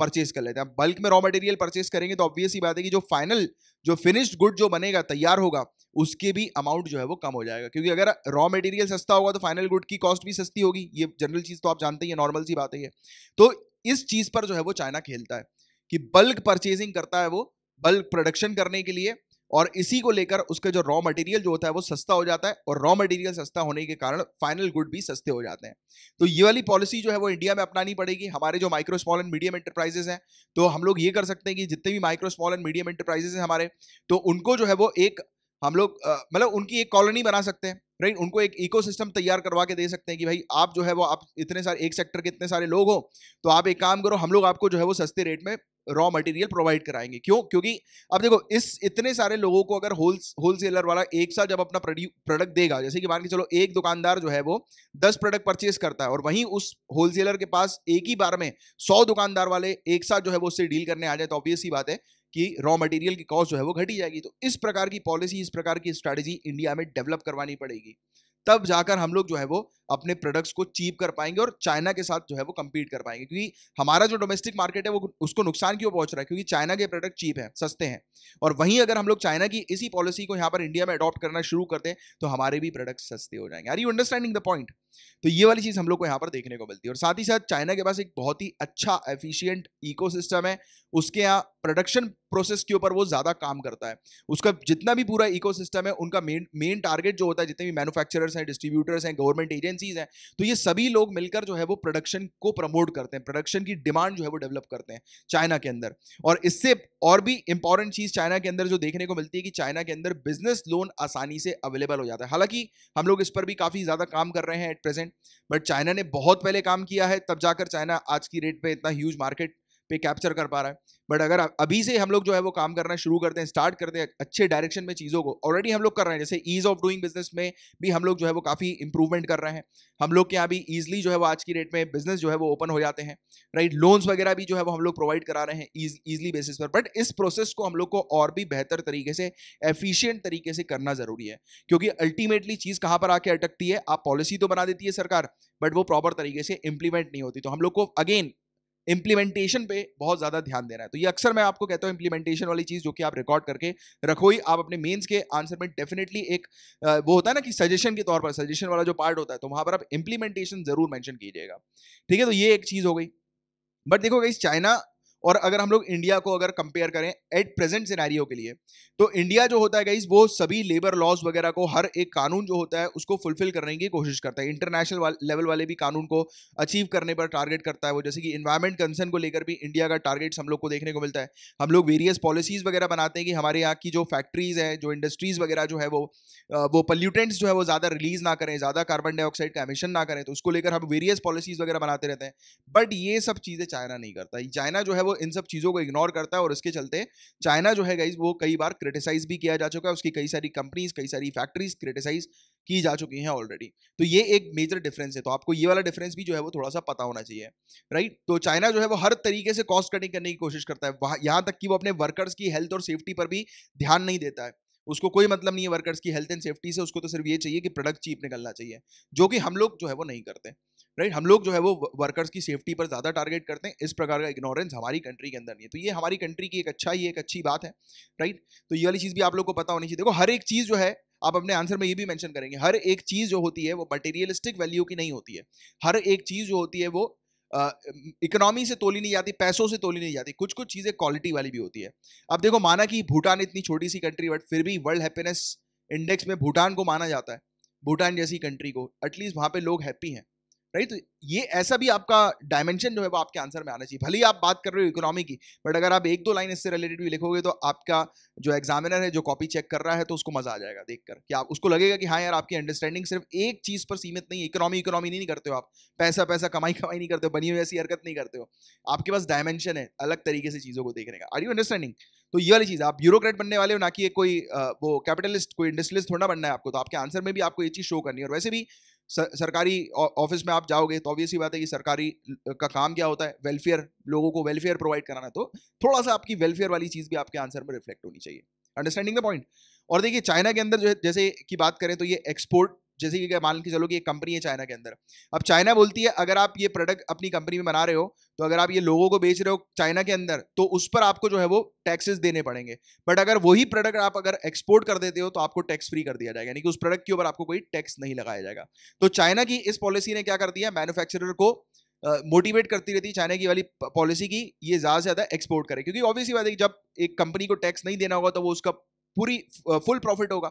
परचेज कर लेते हैं बल्क में रॉ मटेरियल परचेज करेंगे तो ऑब्वियस ही बात है कि जो फाइनल जो फिनिश्ड गुड जो बनेगा तैयार होगा उसके भी अमाउंट जो है वो कम हो जाएगा क्योंकि अगर रॉ मटेरियल सस्ता होगा तो फाइनल गुड की कॉस्ट भी सस्ती होगी ये जनरल चीज़ तो आप जानते ही नॉर्मल सी बात है तो इस चीज़ पर जो है वो चाइना खेलता है कि बल्क परचेजिंग करता है वो बल्क प्रोडक्शन करने के लिए और इसी को लेकर उसका जो रॉ मटेरियल जो होता है वो सस्ता हो जाता है और रॉ मटेरियल सस्ता होने के कारण फाइनल गुड भी सस्ते हो जाते हैं तो ये वाली पॉलिसी जो है वो इंडिया में अपनानी पड़ेगी हमारे जो micro small and medium enterprises हैं तो हम लोग ये कर सकते हैं कि जितने भी micro small and medium enterprises हैं हमारे तो उनको जो है वो एक हम लोग मतलब उनकी एक कॉलोनी बना सकते हैं राइट उनको एक इको तैयार करवा के दे सकते हैं कि भाई आप जो है वो आप इतने सारे एक सेक्टर के इतने सारे लोग हो तो आप एक काम करो हम लोग आपको जो है वो सस्ते रेट में रॉ मटेरियल प्रोवाइड कराएंगे क्यों क्योंकि अब देखो इस इतने सारे लोगों को अगर होल होलसेलर वाला एक साथ जब अपना प्रोडक्ट देगा जैसे कि मान के चलो एक दुकानदार जो है वो दस प्रोडक्ट परचेज करता है और वहीं उस होलसेलर के पास एक ही बार में सौ दुकानदार वाले एक साथ जो है वो उससे डील करने आ जाए तो ऑब्वियस ही बात है कि रॉ मटेरियल की कॉस्ट जो है वो घटी जाएगी तो इस प्रकार की पॉलिसी इस प्रकार की स्ट्रैटेजी इंडिया में डेवलप करवानी पड़ेगी तब जाकर हम लोग जो है वो अपने प्रोडक्ट्स को चीप कर पाएंगे और चाइना के साथ जो है वो कम्पीट कर पाएंगे क्योंकि हमारा जो डोमेस्टिक मार्केट है वो उसको नुकसान क्यों पहुंच रहा है क्योंकि चाइना के प्रोडक्ट चीप हैं सस्ते हैं और वहीं अगर हम लोग चाइना की इसी पॉलिसी को यहाँ पर इंडिया में अडॉप्ट करना शुरू करते हैं तो हमारे भी प्रोडक्ट्स सस्ते हो जाएंगे are you understanding the point तो ये वाली चीज़ हम लोग को यहाँ पर देखने को मिलती है और साथ ही साथ चाइना के पास एक बहुत ही अच्छा एफिशियंट इको है उसके यहाँ प्रोडक्शन प्रोसेस के ऊपर वो ज़्यादा काम करता है उसका जितना भी पूरा इको है उनका मेन मेन टारगेट जो होता है जितने भी मैन्युफैक्चरर्स हैं डिस्ट्रीब्यूटर्स हैं गवर्नमेंट एजेंसीज हैं तो ये सभी लोग मिलकर जो है वो प्रोडक्शन को प्रमोट करते हैं प्रोडक्शन की डिमांड जो है वो डेवलप करते हैं चाइना के अंदर और इससे और भी इंपॉर्टेंट चीज़ चाइना के अंदर जो देखने को मिलती है कि चाइना के अंदर बिजनेस लोन आसानी से अवेलेबल हो जाता है हालांकि हम लोग इस पर भी काफ़ी ज़्यादा काम कर रहे हैं एट प्रेजेंट बट चाइना ने बहुत पहले काम किया है तब जाकर चाइना आज की रेट पर इतना ह्यूज मार्केट पे कैप्चर कर पा रहा है बट अगर अभी से हम लोग जो है वो काम करना शुरू करते हैं स्टार्ट करते हैं अच्छे डायरेक्शन में चीज़ों को ऑलरेडी हम लोग कर रहे हैं जैसे ईज़ ऑफ डूइंग बिजनेस में भी हम लोग जो है वो काफ़ी इंप्रूवमेंट कर रहे हैं हम लोग के यहाँ भी ईजिली जो है वो आज की डेट में बिजनेस जो है वो ओपन हो जाते हैं राइट लोन्स वगैरह भी जो है वो हम लोग प्रोवाइड करा रहे हैं ईजिली बेसिस पर बट इस प्रोसेस को हम लोग को और भी बेहतर तरीके से एफिशियंट तरीके से करना ज़रूरी है क्योंकि अल्टीमेटली चीज़ कहाँ पर आके अटकती है आप पॉलिसी तो बना देती है सरकार बट वो प्रॉपर तरीके से इम्प्लीमेंट नहीं होती तो हम लोग को अगेन इम्प्लीमेंटेशन पे बहुत ज़्यादा ध्यान देना है तो ये अक्सर मैं आपको कहता हूँ इंप्लीमेंटेशन वाली चीज़ जो कि आप रिकॉर्ड करके रखो ही आप अपने मेंस के आंसर में डेफिनेटली एक वो होता है ना कि सजेशन के तौर पर सजेशन वाला जो पार्ट होता है तो वहां पर आप इंप्लीमेंटेशन ज़रूर मैंशन कीजिएगा ठीक है तो ये एक चीज़ हो गई बट देखो गई चाइना और अगर हम लोग इंडिया को अगर कंपेयर करें एट प्रेजेंट सिनेरियो के लिए तो इंडिया जो होता है गाइज वो सभी लेबर लॉज वगैरह को हर एक कानून जो होता है उसको फुलफिल करने की कोशिश करता है इंटरनेशनल वाल, लेवल वाले भी कानून को अचीव करने पर टारगेट करता है वो जैसे कि इन्वायरमेंट कंसर्न को लेकर भी इंडिया का टारगेट्स हम लोग को देखने को मिलता है हम लोग वेरियस पॉलिसीज़ वगैरह बनाते हैं कि हमारे यहाँ की जो फैक्ट्रीज़ हैं जो इंडस्ट्रीज़ वगैरह जो है वो वो पल्यूटेंट्स जो है वो ज़्यादा रिलीज़ ना करें ज़्यादा कार्बन डाइऑक्साइड का एमिशन ना करें तो उसको लेकर हम वेरियस पॉलिसीज़ वगैरह बनाते रहते हैं बट ये सब चीज़ें चाइना नहीं करता चाइना जो है वो इन सब चीज़ों को इग्नोर करता है और इसके चलते चाइना जो है गाइज वो कई बार क्रिटिसाइज भी किया जा चुका है उसकी कई सारी कंपनीज कई सारी फैक्ट्रीज क्रिटिसाइज की जा चुकी हैं ऑलरेडी तो ये एक मेजर डिफरेंस है तो आपको ये वाला डिफरेंस भी जो है वो थोड़ा सा पता होना चाहिए राइट तो चाइना जो है वो हर तरीके से कॉस्ट कटिंग करने की कोशिश करता है यहाँ तक कि वो अपने वर्कर्स की हेल्थ और सेफ्टी पर भी ध्यान नहीं देता है उसको कोई मतलब नहीं है वर्कर्स की हेल्थ एंड सेफ्टी से उसको तो सिर्फ ये चाहिए कि प्रोडक्ट चीप निकलना चाहिए जो कि हम लोग जो है वो नहीं करते राइट हम लोग जो है वो वर्कर्स की सेफ्टी पर ज़्यादा टारगेट करते हैं इस प्रकार का इग्नोरेंस हमारी कंट्री के अंदर नहीं है तो ये हमारी कंट्री की एक अच्छा ही एक अच्छी बात है राइट तो ये वाली चीज़ भी आप लोग को पता होनी चाहिए देखो हर एक चीज़ जो है आप अपने आंसर में ये भी मेंशन करेंगे हर एक चीज़ जो होती है वो मटेरियलिस्टिक वैल्यू की नहीं होती है हर एक चीज़ जो होती है वो इकोनॉमी से तोली नहीं जाती पैसों से तोली नहीं जाती कुछ कुछ चीज़ें क्वालिटी वाली भी होती है अब देखो माना कि भूटान इतनी छोटी सी कंट्री बट फिर भी वर्ल्ड हैप्पीनेस इंडेक्स में भूटान को माना जाता है भूटान जैसी कंट्री को एटलीस्ट वहाँ पे लोग हैप्पी हैं राइट तो ये ऐसा भी आपका डायमेंशन जो है वो आपके आंसर में आना चाहिए भले ही आप बात कर रहे हो इकोनॉमी की बट अगर आप एक दो लाइन इससे रिलेटेड भी लिखोगे तो आपका जो एग्जामिनर है जो कॉपी चेक कर रहा है तो उसको मजा आ जाएगा देख कर कि आप उसको लगेगा कि हाँ यार आपकी अंडरस्टैंडिंग सिर्फ एक चीज़ पर सीमित नहीं इकोनॉमी इकोनॉमी नहीं करते हो आप पैसा पैसा कमाई कमाई नहीं करते हो बनी हुई ऐसी हरकत नहीं करते हो आपके पास डायमेंशन है अलग तरीके से चीज़ों को देखने का आर यू अंडरस्टैंडिंग तो ये वाली चीज़ आप ब्यूरोक्रेट बनने वाले हो ना कि कोई वो कैपिटलिस्ट कोई इंडस्ट्रियलिस्ट थोड़ा बनना है आपको तो आपके आंसर में भी आपको ये चीज़ शो करनी है और वैसे भी सरकारी ऑफिस में आप जाओगे तो ऑब्वियस ही बात है कि सरकारी का काम क्या होता है वेलफेयर लोगों को वेलफेयर प्रोवाइड कराना तो थोड़ा सा आपकी वेलफेयर वाली चीज़ भी आपके आंसर में रिफ्लेक्ट होनी चाहिए अंडरस्टैंडिंग द पॉइंट और देखिए चाइना के अंदर जो है जैसे की बात करें तो ये एक्सपोर्ट जैसे कि मान के चलो कि एक कंपनी है चाइना के अंदर अब चाइना बोलती है अगर आप ये प्रोडक्ट अपनी कंपनी में बना रहे हो तो अगर आप ये लोगों को बेच रहे हो चाइना के अंदर तो उस पर आपको जो है वो टैक्सेस देने पड़ेंगे बट अगर वही प्रोडक्ट आप अगर एक्सपोर्ट कर देते हो तो आपको टैक्स फ्री कर दिया जाएगा यानी कि उस प्रोडक्ट के ऊपर आपको कोई टैक्स नहीं लगाया जाएगा तो चाइना की इस पॉलिसी ने क्या कर दिया मैनुफैक्चरर को मोटिवेट uh, करती रहती है चाइना की वाली पॉलिसी की ये ज़्यादा से ज़्यादा एक्सपोर्ट करें क्योंकि ऑब्वियसली बात है कि जब एक कंपनी को टैक्स नहीं देना होगा तो वो उसका पूरी फुल प्रॉफिट होगा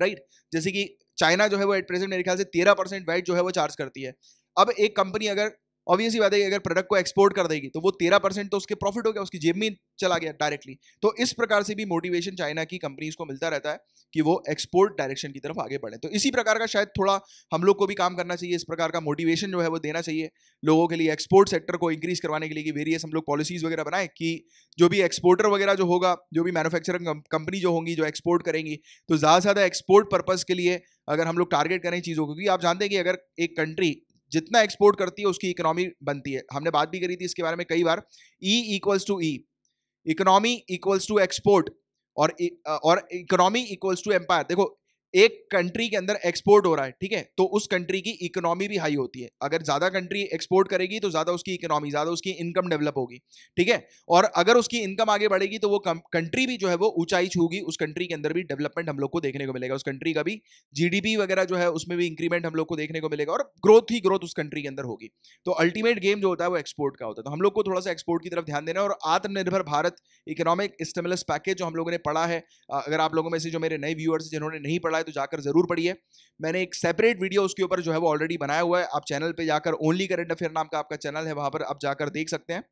राइट जैसे कि चाइना जो है वो एट प्रेजेंट मेरे ख्याल से तेरह परसेंट वैट जो है वो चार्ज करती है अब एक कंपनी अगर ऑब्वियसली बात है कि अगर प्रोडक्ट को एक्सपोर्ट कर देगी तो वो तेरह परसेंट तो उसके प्रॉफिट हो गया उसकी जेब में चला गया डायरेक्टली तो इस प्रकार से भी मोटिवेशन चाइना की कंपनीज को मिलता रहता है कि वो एक्सपोर्ट डायरेक्शन की तरफ आगे बढ़े तो इसी प्रकार का शायद थोड़ा हम लोग को भी काम करना चाहिए इस प्रकार का मोटिवेशन जो है वो देना चाहिए लोगों के लिए एक्सपोर्ट सेक्टर को इंक्रीज करवाने के लिए कि वेरियस हम लोग पॉलिसीज़ वगैरह बनाएं कि जो भी एक्सपोर्टर वगैरह जो होगा जो भी मैनुफैक्चरिंग कंपनी जो होंगी जो एक्सपोर्ट करेंगी तो ज़्यादा से ज़्यादा एक्सपोर्ट पर्पज़ के लिए अगर हम लोग टारगेट करें चीज़ों को क्योंकि आप जानते हैं कि अगर एक कंट्री जितना एक्सपोर्ट करती है उसकी इकोनॉमी बनती है हमने बात भी करी थी इसके बारे में कई बार E equals to E economy equals to export और इकोनॉमी इक्वल्स टू एम्पायर देखो एक कंट्री के अंदर एक्सपोर्ट हो रहा है ठीक है तो उस कंट्री की इकोनॉमी भी हाई होती है अगर ज़्यादा कंट्री एक्सपोर्ट करेगी तो ज़्यादा उसकी इकोनॉमी ज़्यादा उसकी इनकम डेवलप होगी ठीक है और अगर उसकी इनकम आगे बढ़ेगी तो वो कंट्री भी जो है वो ऊंचाई छूगी उस कंट्री के अंदर भी डेवलपमेंट हम लोग को देखने को मिलेगा उस कंट्री का भी जीडीपी वगैरह जो है उसमें भी इंक्रीमेंट हम लोग को देखने को मिलेगा और ग्रोथ ही ग्रोथ उस कंट्री के अंदर होगी तो अल्टीमेट गेम जो होता है वो एक्सपोर्ट का होता है तो हम लोग को थोड़ा सा एक्सपोर्ट की तरफ ध्यान देना और आत्मनिर्भर भारत इकोनॉमिक स्टेमलस पैकेज जो हम लोगों ने पढ़ा है अगर आप लोगों में से जो मेरे नए व्यूअर्स जिन्होंने नहीं पढ़ा है तो जाकर ज़रूर पढ़िए मैंने एक सेपरेट वीडियो उसके ऊपर जो है वो ऑलरेडी बनाया हुआ है आप चैनल पर जाकर ओनली करेंट अफेयर नाम का आपका चैनल है वहां पर आप जाकर देख सकते हैं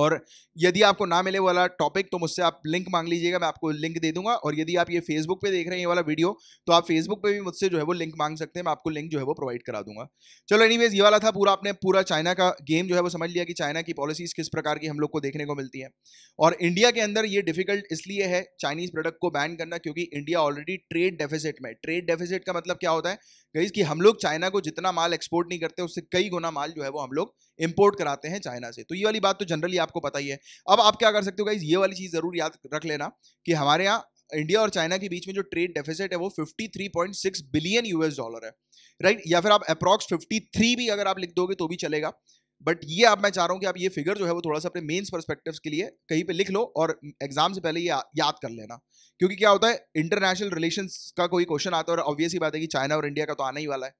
और यदि आपको ना मिले वाला टॉपिक तो मुझसे आप लिंक मांग लीजिएगा मैं आपको लिंक दे दूंगा और यदि आप ये फेसबुक पे देख रहे हैं ये वाला वीडियो तो आप फेसबुक पे भी मुझसे जो है वो लिंक मांग सकते हैं मैं आपको लिंक जो है वो प्रोवाइड करा दूंगा चलो एनीवेज ये वाला था पूरा आपने पूरा चाइना का गेम जो है वो समझ लिया कि चाइना की पॉलिसीज़ किस प्रकार की हम लोग को देखने को मिलती है और इंडिया के अंदर ये डिफिकल्ट इसलिए है चाइनीज़ प्रोडक्ट को बैन करना क्योंकि इंडिया ऑलरेडी ट्रेड डेफिसिट में ट्रेड डेफिसिट का मतलब क्या होता है गईज कि हम लोग चाइना को जितना माल एक्सपोर्ट नहीं करते उससे कई गुना माल जो है वो हम लोग इम्पोर्ट कराते हैं चाइना से तो ये वाली बात तो जनरली आपको पता ही है अब आप क्या कर सकते हो गाइज ये वाली चीज़ ज़रूर याद रख लेना कि हमारे यहाँ इंडिया और चाइना के बीच में जो ट्रेड डेफिसिट है वो 53.6 बिलियन यूएस डॉलर है राइट या फिर आप अप्रॉक्स 53 भी अगर आप लिख दोगे तो भी चलेगा बट ये आप मैं चाह रहा हूँ कि आप ये फिगर जो है वो थोड़ा सा अपने मेन्स परस्पेक्टिव के लिए कहीं पे लिख लो और एग्जाम से पहले ये याद कर लेना क्योंकि क्या होता है इंटरनेशनल रिलेशन का कोई क्वेश्चन आता है और ऑब्वियस ही बात है कि चाइना और इंडिया का तो आना ही वाला है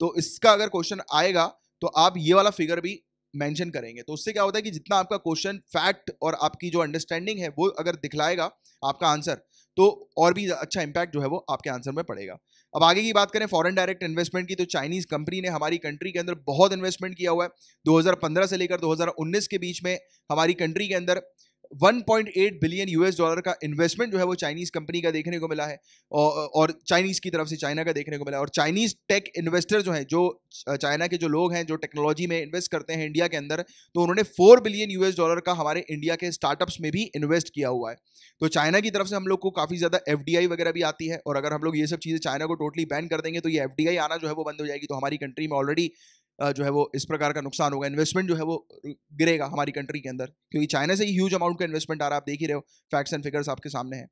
तो इसका अगर क्वेश्चन आएगा तो आप ये वाला फिगर भी मेंशन करेंगे तो उससे क्या होता है कि जितना आपका क्वेश्चन फैक्ट और आपकी जो अंडरस्टैंडिंग है वो अगर दिखलाएगा आपका आंसर तो और भी अच्छा इम्पैक्ट जो है वो आपके आंसर में पड़ेगा अब आगे की बात करें फॉरेन डायरेक्ट इन्वेस्टमेंट की तो चाइनीज़ कंपनी ने हमारी कंट्री के अंदर बहुत इन्वेस्टमेंट किया हुआ है 2015 से लेकर 2019 के बीच में हमारी कंट्री के अंदर 1.8 बिलियन यूएस डॉलर का इन्वेस्टमेंट जो है वो चाइनीज कंपनी का देखने को मिला है और और चाइनीज की तरफ से चाइना का देखने को मिला है और चाइनीज टेक इन्वेस्टर जो हैं जो चाइना के जो लोग हैं जो टेक्नोलॉजी में इन्वेस्ट करते हैं इंडिया के अंदर तो उन्होंने 4 बिलियन यूएस डॉलर का हमारे इंडिया के स्टार्टअप्स में भी इन्वेस्ट किया हुआ है तो चाइना की तरफ से हम लोग को काफ़ी ज़्यादा एफ वगैरह भी आती है और अगर हम लोग ये सब चीज़ें चाइना को टोटली बैन कर देंगे तो ये एफ आना जो है वो बंद हो जाएगी तो हमारी कंट्री में ऑलरेडी जो है वो इस प्रकार का नुकसान होगा इन्वेस्टमेंट जो है वो गिरेगा हमारी कंट्री के अंदर क्योंकि चाइना से ही ह्यूज अमाउंट का इन्वेस्टमेंट आ रहा है आप देख ही रहे हो फैक्ट्स एंड फिगर्स आपके सामने हैं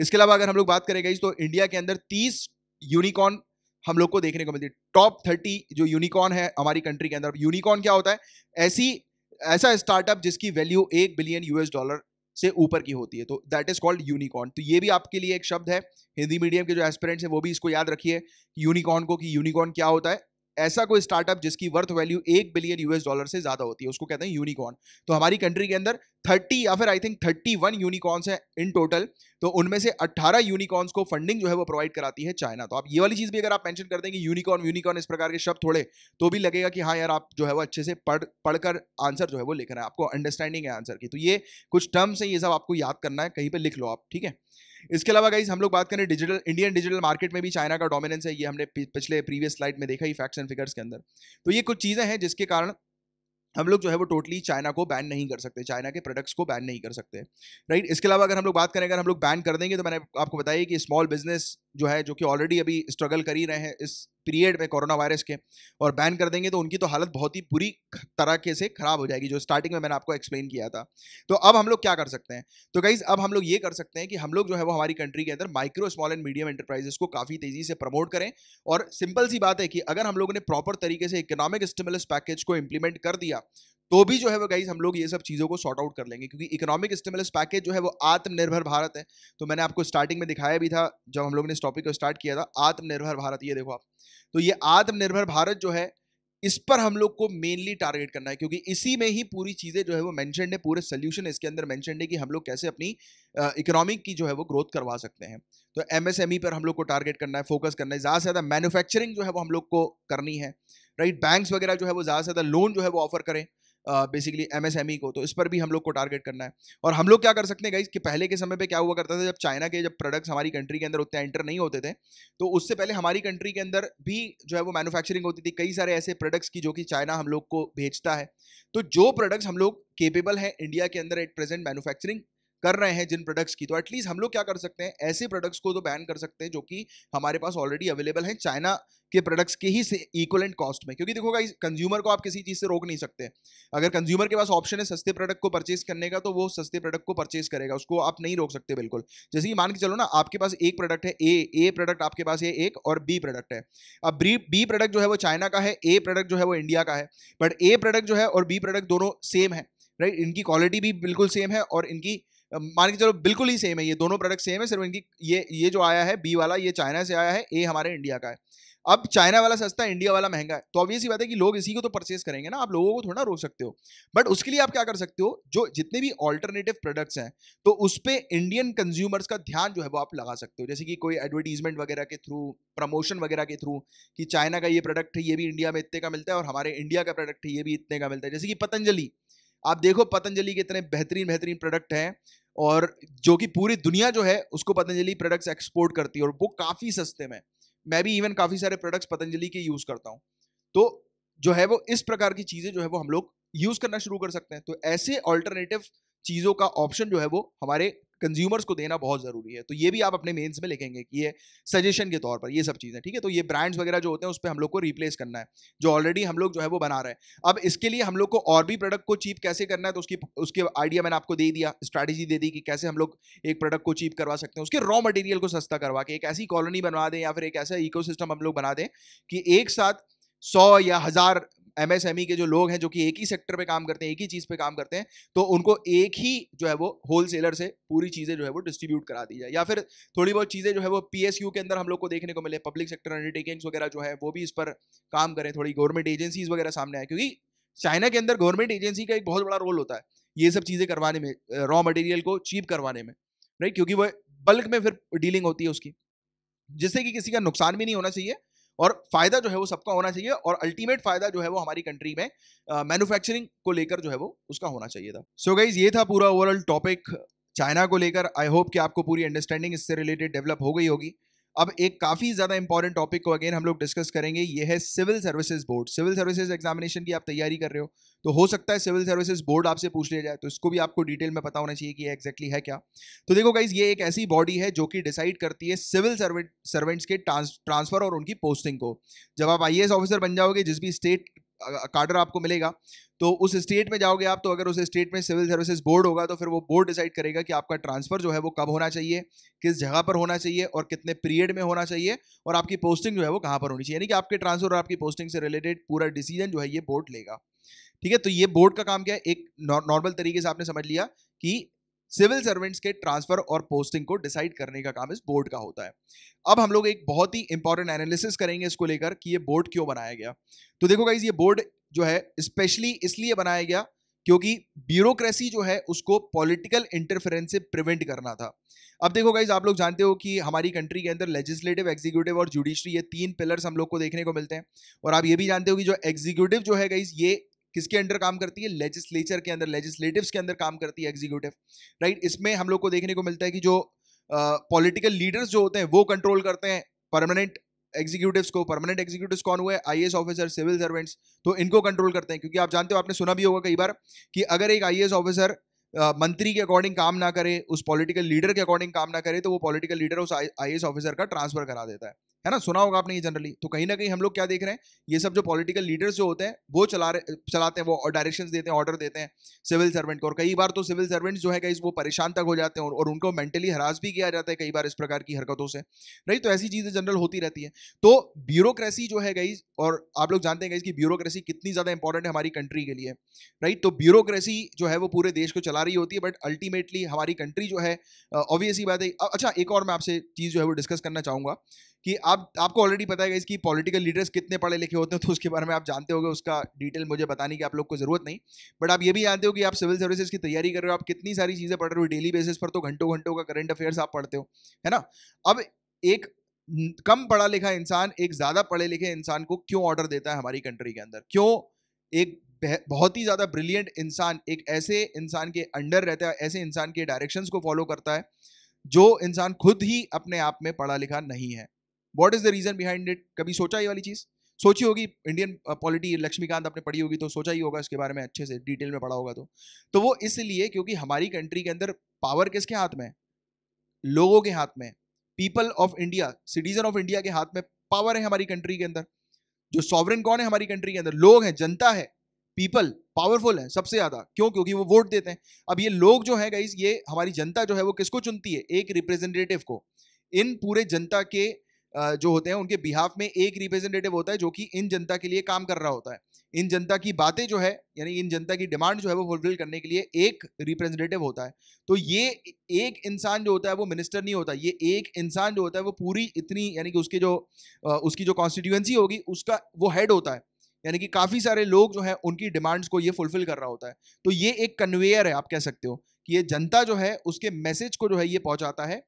इसके अलावा अगर हम लोग बात करें गई तो इंडिया के अंदर तीस यूनिकॉर्न हम लोग को देखने को मिलती है टॉप थर्टी जो यूनिकॉर्न है हमारी कंट्री के अंदर यूनिकॉर्न क्या होता है ऐसी ऐसा स्टार्टअप जिसकी वैल्यू एक बिलियन यूएस डॉलर से ऊपर की होती है तो दैट इज कॉल्ड यूनिकॉर्न तो ये भी आपके लिए एक शब्द है हिंदी मीडियम के जो एस्पिरेंट्स हैं वो भी इसको याद रखिए यूनिकॉर्न को कि यूनिकॉर्न क्या होता है ऐसा कोई स्टार्टअप जिसकी वर्थ वैल्यू एक बिलियन यूएस डॉलर से ज्यादा होती है उसको कहते हैं यूनिकॉर्न तो हमारी कंट्री के अंदर 30 या फिर आई थिंक 31 यूनिकॉर्न्स है इन टोटल तो उनमें से 18 यूनिकॉर्न्स को फंडिंग जो है वो प्रोवाइड कराती है चाइना तो आप ये वाली चीज भी अगर आप मेंशन कर देंगे यूनिकॉर्न यूनिकॉर्न इस प्रकार के शब्द थोड़े तो भी लगेगा कि हाँ यार आप जो है वो अच्छे से पढ़ पढ़कर आंसर जो है वो लिख रहे हैं आपको अंडरस्टैंडिंग है आंसर की तो ये कुछ टर्म्स हैं ये सब आपको याद करना है कहीं पर लिख लो आप ठीक है इसके अलावा गाइज हम लोग बात करें डिजिटल इंडियन डिजिटल मार्केट में भी चाइना का डोमिनेंस है ये हमने पिछले प्रीवियस स्लाइड में देखा ही फैक्ट्स एंड फिगर्स के अंदर तो ये कुछ चीज़ें हैं जिसके कारण हम लोग जो है वो टोटली चाइना को बैन नहीं कर सकते चाइना के प्रोडक्ट्स को बैन नहीं कर सकते राइट इसके अलावा अगर हम लोग बात करें अगर हम लोग बैन कर देंगे तो मैंने आपको बताया कि स्मॉल बिजनेस जो है जो कि ऑलरेडी अभी स्ट्रगल कर ही रहे हैं इस पीरियड में कोरोना वायरस के और बैन कर देंगे तो उनकी तो हालत बहुत ही बुरी तरह से ख़राब हो जाएगी जो स्टार्टिंग में मैंने आपको एक्सप्लेन किया था तो अब हम लोग क्या कर सकते हैं तो गाइज़ अब हम लोग ये कर सकते हैं कि हम लोग जो है वो हमारी कंट्री के अंदर micro small and medium enterprises को काफ़ी तेज़ी से प्रमोट करें और सिंपल सी बात है कि अगर हम लोगों ने प्रॉपर तरीके से इकोनॉमिक स्टिमुलस पैकेज को इम्प्लीमेंट कर दिया तो भी जो है वो गाइज हम लोग ये सब चीज़ों को सॉर्ट आउट कर लेंगे क्योंकि इकोनॉमिक स्टिमुलस पैकेज जो है वो आत्मनिर्भर भारत है तो मैंने आपको स्टार्टिंग में दिखाया भी था जब हम लोग ने इस टॉपिक को स्टार्ट किया था आत्मनिर्भर भारत ये देखो आप तो ये आत्मनिर्भर भारत जो है इस पर हम लोग को मेनली टारगेट करना है क्योंकि इसी में ही पूरी चीज़ें जो है वो मैंशनड है पूरे सोल्यूशन इसके अंदर मैंशनड है कि हम लोग कैसे अपनी इकोनॉमिक की जो है वो ग्रोथ करवा सकते हैं तो एमएसएमई e पर हम लोग को टारगेट करना है फोकस करना है ज़्यादा से ज़्यादा मैन्युफैक्चरिंग जो है वो हम लोग को करनी है राइट बैंक्स वगैरह जो है वो ज़्यादा से ज़्यादा लोन जो है वो ऑफर करें बेसिकली एमएसएमई e को तो इस पर भी हम लोग को टारगेट करना है और हम लोग क्या कर सकते हैं गाइज कि पहले के समय पे क्या हुआ करता था जब चाइना के जब प्रोडक्ट्स हमारी कंट्री के अंदर उतने एंटर नहीं होते थे तो उससे पहले हमारी कंट्री के अंदर भी जो है वो मैनुफैक्चरिंग होती थी कई सारे ऐसे प्रोडक्ट्स की जो कि चाइना हम लोग को भेजता है तो जो प्रोडक्ट्स हम लोग केपेबल हैं इंडिया के अंदर एट प्रेजेंट मैनुफैक्चरिंग कर रहे हैं जिन प्रोडक्ट्स की तो एटलीस्ट हम लोग क्या कर सकते हैं ऐसे प्रोडक्ट्स को तो बैन कर सकते हैं जो कि हमारे पास ऑलरेडी अवेलेबल हैं चाइना के प्रोडक्ट्स के ही से इक्वलेंट कॉस्ट में क्योंकि देखोगा कंज्यूमर को आप किसी चीज़ से रोक नहीं सकते अगर कंज्यूमर के पास ऑप्शन है सस्ते प्रोडक्ट को परचेज करने का तो वो सस्ते प्रोडक्ट को परचेज करेगा उसको आप नहीं रोक सकते बिल्कुल जैसे कि मान के चलो ना आपके पास एक प्रोडक्ट है ए ए प्रोडक्ट आपके पास है एक और बी प्रोडक्ट है अब बी बी प्रोडक्ट जो है वो चाइना का है ए प्रोडक्ट जो है वो इंडिया का है बट ए प्रोडक्ट जो है और बी प्रोडक्ट दोनों सेम है राइट इनकी क्वालिटी भी बिल्कुल सेम है और इनकी मान के चलो बिल्कुल ही सेम है ये दोनों प्रोडक्ट सेम है सिर्फ इनकी ये ये जो आया है बी वाला ये चाइना से आया है ए हमारे इंडिया का है अब चाइना वाला सस्ता है इंडिया वाला महंगा है तो ऑब्वियस ही बात है कि लोग इसी को तो परचेस करेंगे ना आप लोगों को थोड़ा रोक सकते हो बट उसके लिए आप क्या कर सकते हो जो जितने भी ऑल्टरनेटिव प्रोडक्ट्स हैं तो उस पर इंडियन कंज्यूमर्स का ध्यान जो है वो आप लगा सकते हो जैसे कि कोई एडवर्टीजमेंट वगैरह के थ्रू प्रमोशन वगैरह के थ्रू कि चाइना का ये प्रोडक्ट है ये भी इंडिया में इतने का मिलता है और हमारे इंडिया का प्रोडक्ट है ये भी इतने का मिलता है जैसे कि पतंजलि आप देखो पतंजलि के इतने बेहतरीन बेहतरीन प्रोडक्ट हैं और जो कि पूरी दुनिया जो है उसको पतंजलि प्रोडक्ट्स एक्सपोर्ट करती है और वो काफ़ी सस्ते में मैं भी इवन काफ़ी सारे प्रोडक्ट्स पतंजलि के यूज़ करता हूँ तो जो है वो इस प्रकार की चीज़ें जो है वो हम लोग यूज़ करना शुरू कर सकते हैं तो ऐसे ऑल्टरनेटिव चीज़ों का ऑप्शन जो है वो हमारे कंज्यूमर्स को देना बहुत ज़रूरी है तो ये भी आप अपने मेन्स में लिखेंगे कि ये सजेशन के तौर पर ये सब चीज़ें ठीक है तो ये ब्रांड्स वगैरह जो होते हैं उस पर हम लोग को रिप्लेस करना है जो ऑलरेडी हम लोग जो है वो बना रहे हैं अब इसके लिए हम लोग को और भी प्रोडक्ट को चीप कैसे करना है तो उसकी उसके आइडिया मैंने आपको दे दिया स्ट्रैटेजी दे दी कि कैसे हम लोग एक प्रोडक्ट को चीप करवा सकते हैं उसके रॉ मटेरियल को सस्ता करवा के एक ऐसी कॉलोनी बनवा दें या फिर एक ऐसा इकोसिस्टम हम लोग बना दें कि एक साथ सौ या हज़ार एमएसएमई e के जो लोग हैं जो कि एक ही सेक्टर पे काम करते हैं एक ही चीज़ पे काम करते हैं तो उनको एक ही जो है वो होल सेलर से पूरी चीज़ें जो है वो डिस्ट्रीब्यूट करा दी जाए या फिर थोड़ी बहुत चीज़ें जो है वो पी के अंदर हम लोग को देखने को मिले पब्लिक सेक्टर अंडरटेकिंग्स वगैरह जो है वो भी इस पर काम करें थोड़ी गवर्नमेंट एजेंसीज वगैरह सामने आए क्योंकि चाइना के अंदर गवर्नमेंट एजेंसी का एक बहुत बड़ा रोल होता है ये सब चीज़ें करवाने में रॉ मटेरियल को चीप करवाने में राइट क्योंकि वह बल्क में फिर डीलिंग होती है उसकी जिससे कि किसी का नुकसान भी नहीं होना चाहिए और फायदा जो है वो सबका होना चाहिए और अल्टीमेट फायदा जो है वो हमारी कंट्री में मैन्युफैक्चरिंग को लेकर जो है वो उसका होना चाहिए था सो so गाइज ये था पूरा ओवरऑल टॉपिक चाइना को लेकर आई होप कि आपको पूरी अंडरस्टैंडिंग इससे रिलेटेड डेवलप हो गई होगी अब एक काफ़ी ज़्यादा इंपॉर्टेंट टॉपिक को अगेन हम लोग डिस्कस करेंगे ये है civil services board civil services examination की आप तैयारी कर रहे हो तो हो सकता है सिविल सर्विसेज बोर्ड आपसे पूछ लिया जाए तो इसको भी आपको डिटेल में पता होना चाहिए कि एक्जैक्टली है क्या तो देखो गाइज ये एक ऐसी बॉडी है जो कि डिसाइड करती है सिविल सर्वेंट सर्वेंट्स के ट्रांसफर और उनकी पोस्टिंग को जब आप आई ऑफिसर बन जाओगे जिस भी स्टेट कार्डर आपको मिलेगा तो उस स्टेट में जाओगे आप तो अगर उस स्टेट में सिविल सर्विसेज बोर्ड होगा तो फिर वो बोर्ड डिसाइड करेगा कि आपका ट्रांसफ़र जो है वो कब होना चाहिए किस जगह पर होना चाहिए और कितने पीरियड में होना चाहिए और आपकी पोस्टिंग जो है वो कहाँ पर होनी चाहिए यानी कि आपके ट्रांसफ़र और आपकी पोस्टिंग से रिलेटेड पूरा डिसीजन जो है ये बोर्ड लेगा ठीक है तो ये बोर्ड का काम क्या है एक नॉर्मल तरीके से आपने समझ लिया कि सिविल सर्वेंट्स के ट्रांसफर और पोस्टिंग को डिसाइड करने का काम इस बोर्ड का होता है अब हम लोग एक बहुत ही इंपॉर्टेंट एनालिसिस करेंगे इसको लेकर कि ये बोर्ड क्यों बनाया गया तो देखो गाइज ये बोर्ड जो है स्पेशली इसलिए बनाया गया क्योंकि ब्यूरोक्रेसी जो है उसको पॉलिटिकल इंटरफेरेंस से प्रिवेंट करना था अब देखो गाइज आप लोग जानते हो कि हमारी कंट्री के अंदर लेजिस्लेटिव एग्जीक्यूटिव और जुडिशरी ये तीन पिलर्स हम लोग को देखने को मिलते हैं और आप ये भी जानते हो कि जो एग्जीक्यूटिव जो है गाइज ये किसके अंडर काम करती है लेजिस्लेचर के अंदर लेजिस्लेटिव के अंदर काम करती है एग्जीक्यूटिव राइट इसमें हम लोग को देखने को मिलता है कि जो पॉलिटिकल uh, लीडर्स जो होते हैं वो कंट्रोल करते हैं परमानेंट एग्जीक्यूटिव को परमानेंट एग्जीक्यूटिव कौन हुए आई ऑफिसर सिविल सर्वेंट्स तो इनको कंट्रोल करते हैं क्योंकि आप जानते हो आपने सुना भी होगा कई बार कि अगर एक आई ऑफिसर मंत्री के अकॉर्डिंग काम ना करे उस पॉलिटिकल लीडर के अकॉर्डिंग काम ना करे तो वो पॉलिटिकल लीडर उस आई ऑफिसर का ट्रांसफर करा देता है है ना सुना होगा आपने ये जनरली तो कहीं ना कहीं हम लोग क्या देख रहे हैं ये सब जो पॉलिटिकल लीडर्स जो होते हैं वो चला रहे चलाते हैं वो डायरेक्शंस देते हैं ऑर्डर देते हैं सिविल सर्वेंट को और कई बार तो सिविल सर्वेंट्स जो है कई वो परेशान तक हो जाते हैं और उनको मेंटली हरास भी किया जाता है कई बार इस प्रकार की हरकतों से नहीं तो ऐसी चीज़ें जनरल होती रहती है तो ब्यूरोक्रेसी जो है गई और आप लोग जानते हैं गई कि ब्यूरोक्रेसी कितनी ज़्यादा इंपॉर्टेंट है हमारी कंट्री के लिए राइट तो ब्यूरोक्रेसी जो है वो पूरे देश को चला रही होती है बट अल्टीमेटली हमारी कंट्री जो है ऑब्वियसली बात है अच्छा एक और मैं आपसे चीज़ जो है वो डिस्कस करना चाहूँगा कि आप आपको ऑलरेडी पता है इसकी पॉलिटिकल लीडर्स कितने पढ़े लिखे होते हैं तो उसके बारे में आप जानते हो उसका डिटेल मुझे बताने की आप लोग को जरूरत नहीं बट आप ये भी जानते हो कि आप सिविल सर्विसेज की तैयारी कर रहे हो आप कितनी सारी चीज़ें पढ़ रहे हो डेली बेसिस पर तो घंटों घंटों का करंट अफेयर्स आप पढ़ते हो है ना अब एक कम पढ़ा लिखा इंसान एक ज़्यादा पढ़े लिखे इंसान को क्यों ऑर्डर देता है हमारी कंट्री के अंदर क्यों एक बहुत ही ज़्यादा ब्रिलियंट इंसान एक ऐसे इंसान के अंडर रहता है ऐसे इंसान के डायरेक्शंस को फॉलो करता है जो इंसान खुद ही अपने आप में पढ़ा लिखा नहीं है what is the reason behind it कभी सोचा ये वाली चीज़ सोची होगी इंडियन पॉलिटी लक्ष्मीकांत आपने पढ़ी होगी तो सोचा ही होगा इसके बारे में अच्छे से डिटेल में पढ़ा होगा तो तो वो इसलिए क्योंकि हमारी कंट्री के अंदर पावर किसके हाथ में है लोगों के हाथ में people of India citizen of India के हाथ में पावर है हमारी कंट्री के अंदर जो सॉवरन कौन है हमारी कंट्री के अंदर लोग हैं जनता है पीपल पावरफुल है सबसे ज़्यादा क्यों क्योंकि वो वोट देते हैं अब ये लोग जो है गाइज ये हमारी जनता जो है वो किसको चुनती है एक रिप्रेजेंटेटिव को इन पूरे जनता के जो होते हैं उनके बिहाफ में एक रिप्रेजेंटेटिव होता है जो कि इन जनता के लिए काम कर रहा होता है इन जनता की बातें जो है यानी इन जनता की डिमांड जो है वो फुलफिल करने के लिए एक रिप्रेजेंटेटिव होता है तो ये एक इंसान जो होता है वो मिनिस्टर नहीं होता ये एक इंसान जो होता है वो पूरी इतनी यानी कि उसके जो उसकी जो कॉन्स्टिट्यूएंसी होगी उसका वो हेड होता है यानी कि काफ़ी सारे लोग जो है उनकी डिमांड्स को ये फुलफिल कर रहा होता है तो ये एक कन्वेयर है आप कह सकते हो कि ये जनता जो है उसके मैसेज को जो है ये पहुंचाता है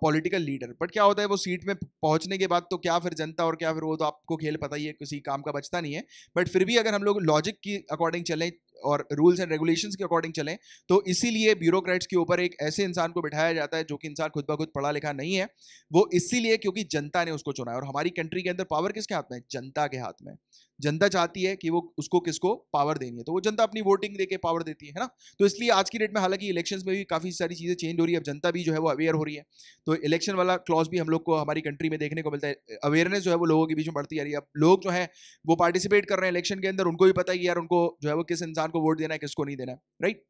पॉलिटिकल लीडर बट क्या होता है वो सीट में पहुंचने के बाद तो क्या फिर जनता और क्या फिर वो तो आपको खेल पता ही है किसी काम का बचता नहीं है बट फिर भी अगर हम लोग लॉजिक की अकॉर्डिंग चलें और रूल्स एंड रेगुलेशंस के अकॉर्डिंग चलें तो इसीलिए ब्यूरोक्रेट्स के ऊपर एक ऐसे इंसान को बिठाया जाता है जो कि इंसान खुद ब खुद पढ़ा लिखा नहीं है वो इसीलिए क्योंकि जनता ने उसको चुना है और हमारी कंट्री के अंदर पावर किसके हाथ में है जनता के हाथ में जनता चाहती है कि वो उसको किसको पावर देनी है तो वो जनता अपनी वोटिंग देके पावर देती है ना तो इसलिए आज की डेट में हालांकि इलेक्शंस में भी काफ़ी सारी चीज़ें चेंज हो रही है अब जनता भी जो है वो अवेयर हो रही है तो इलेक्शन वाला क्लॉज भी हम लोग को हमारी कंट्री में देखने को मिलता है अवेयरनेस जो है वो लोगों के बीच में बढ़ती जा रही है अब लोग जो है वो पार्टिसिपेट कर रहे हैं इलेक्शन के अंदर उनको भी पता है कि यार उनको जो है वो किस इंसान को वोट देना है किसको नहीं देना है राइट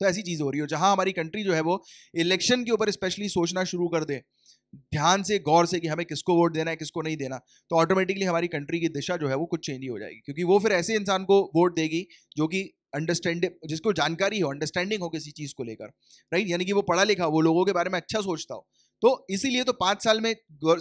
तो ऐसी चीज़ हो रही है जहाँ हमारी कंट्री जो है वो इलेक्शन के ऊपर स्पेशली सोचना शुरू कर दे ध्यान से गौर से कि हमें किसको वोट देना है किसको नहीं देना तो ऑटोमेटिकली हमारी कंट्री की दिशा जो है वो कुछ चेंज ही हो जाएगी क्योंकि वो फिर ऐसे इंसान को वोट देगी जो कि अंडरस्टैंड जिसको जानकारी हो अंडरस्टैंडिंग हो किसी चीज़ को लेकर राइट यानी कि वो पढ़ा लिखा वो लोगों के बारे में अच्छा सोचता हो तो इसीलिए तो पाँच साल में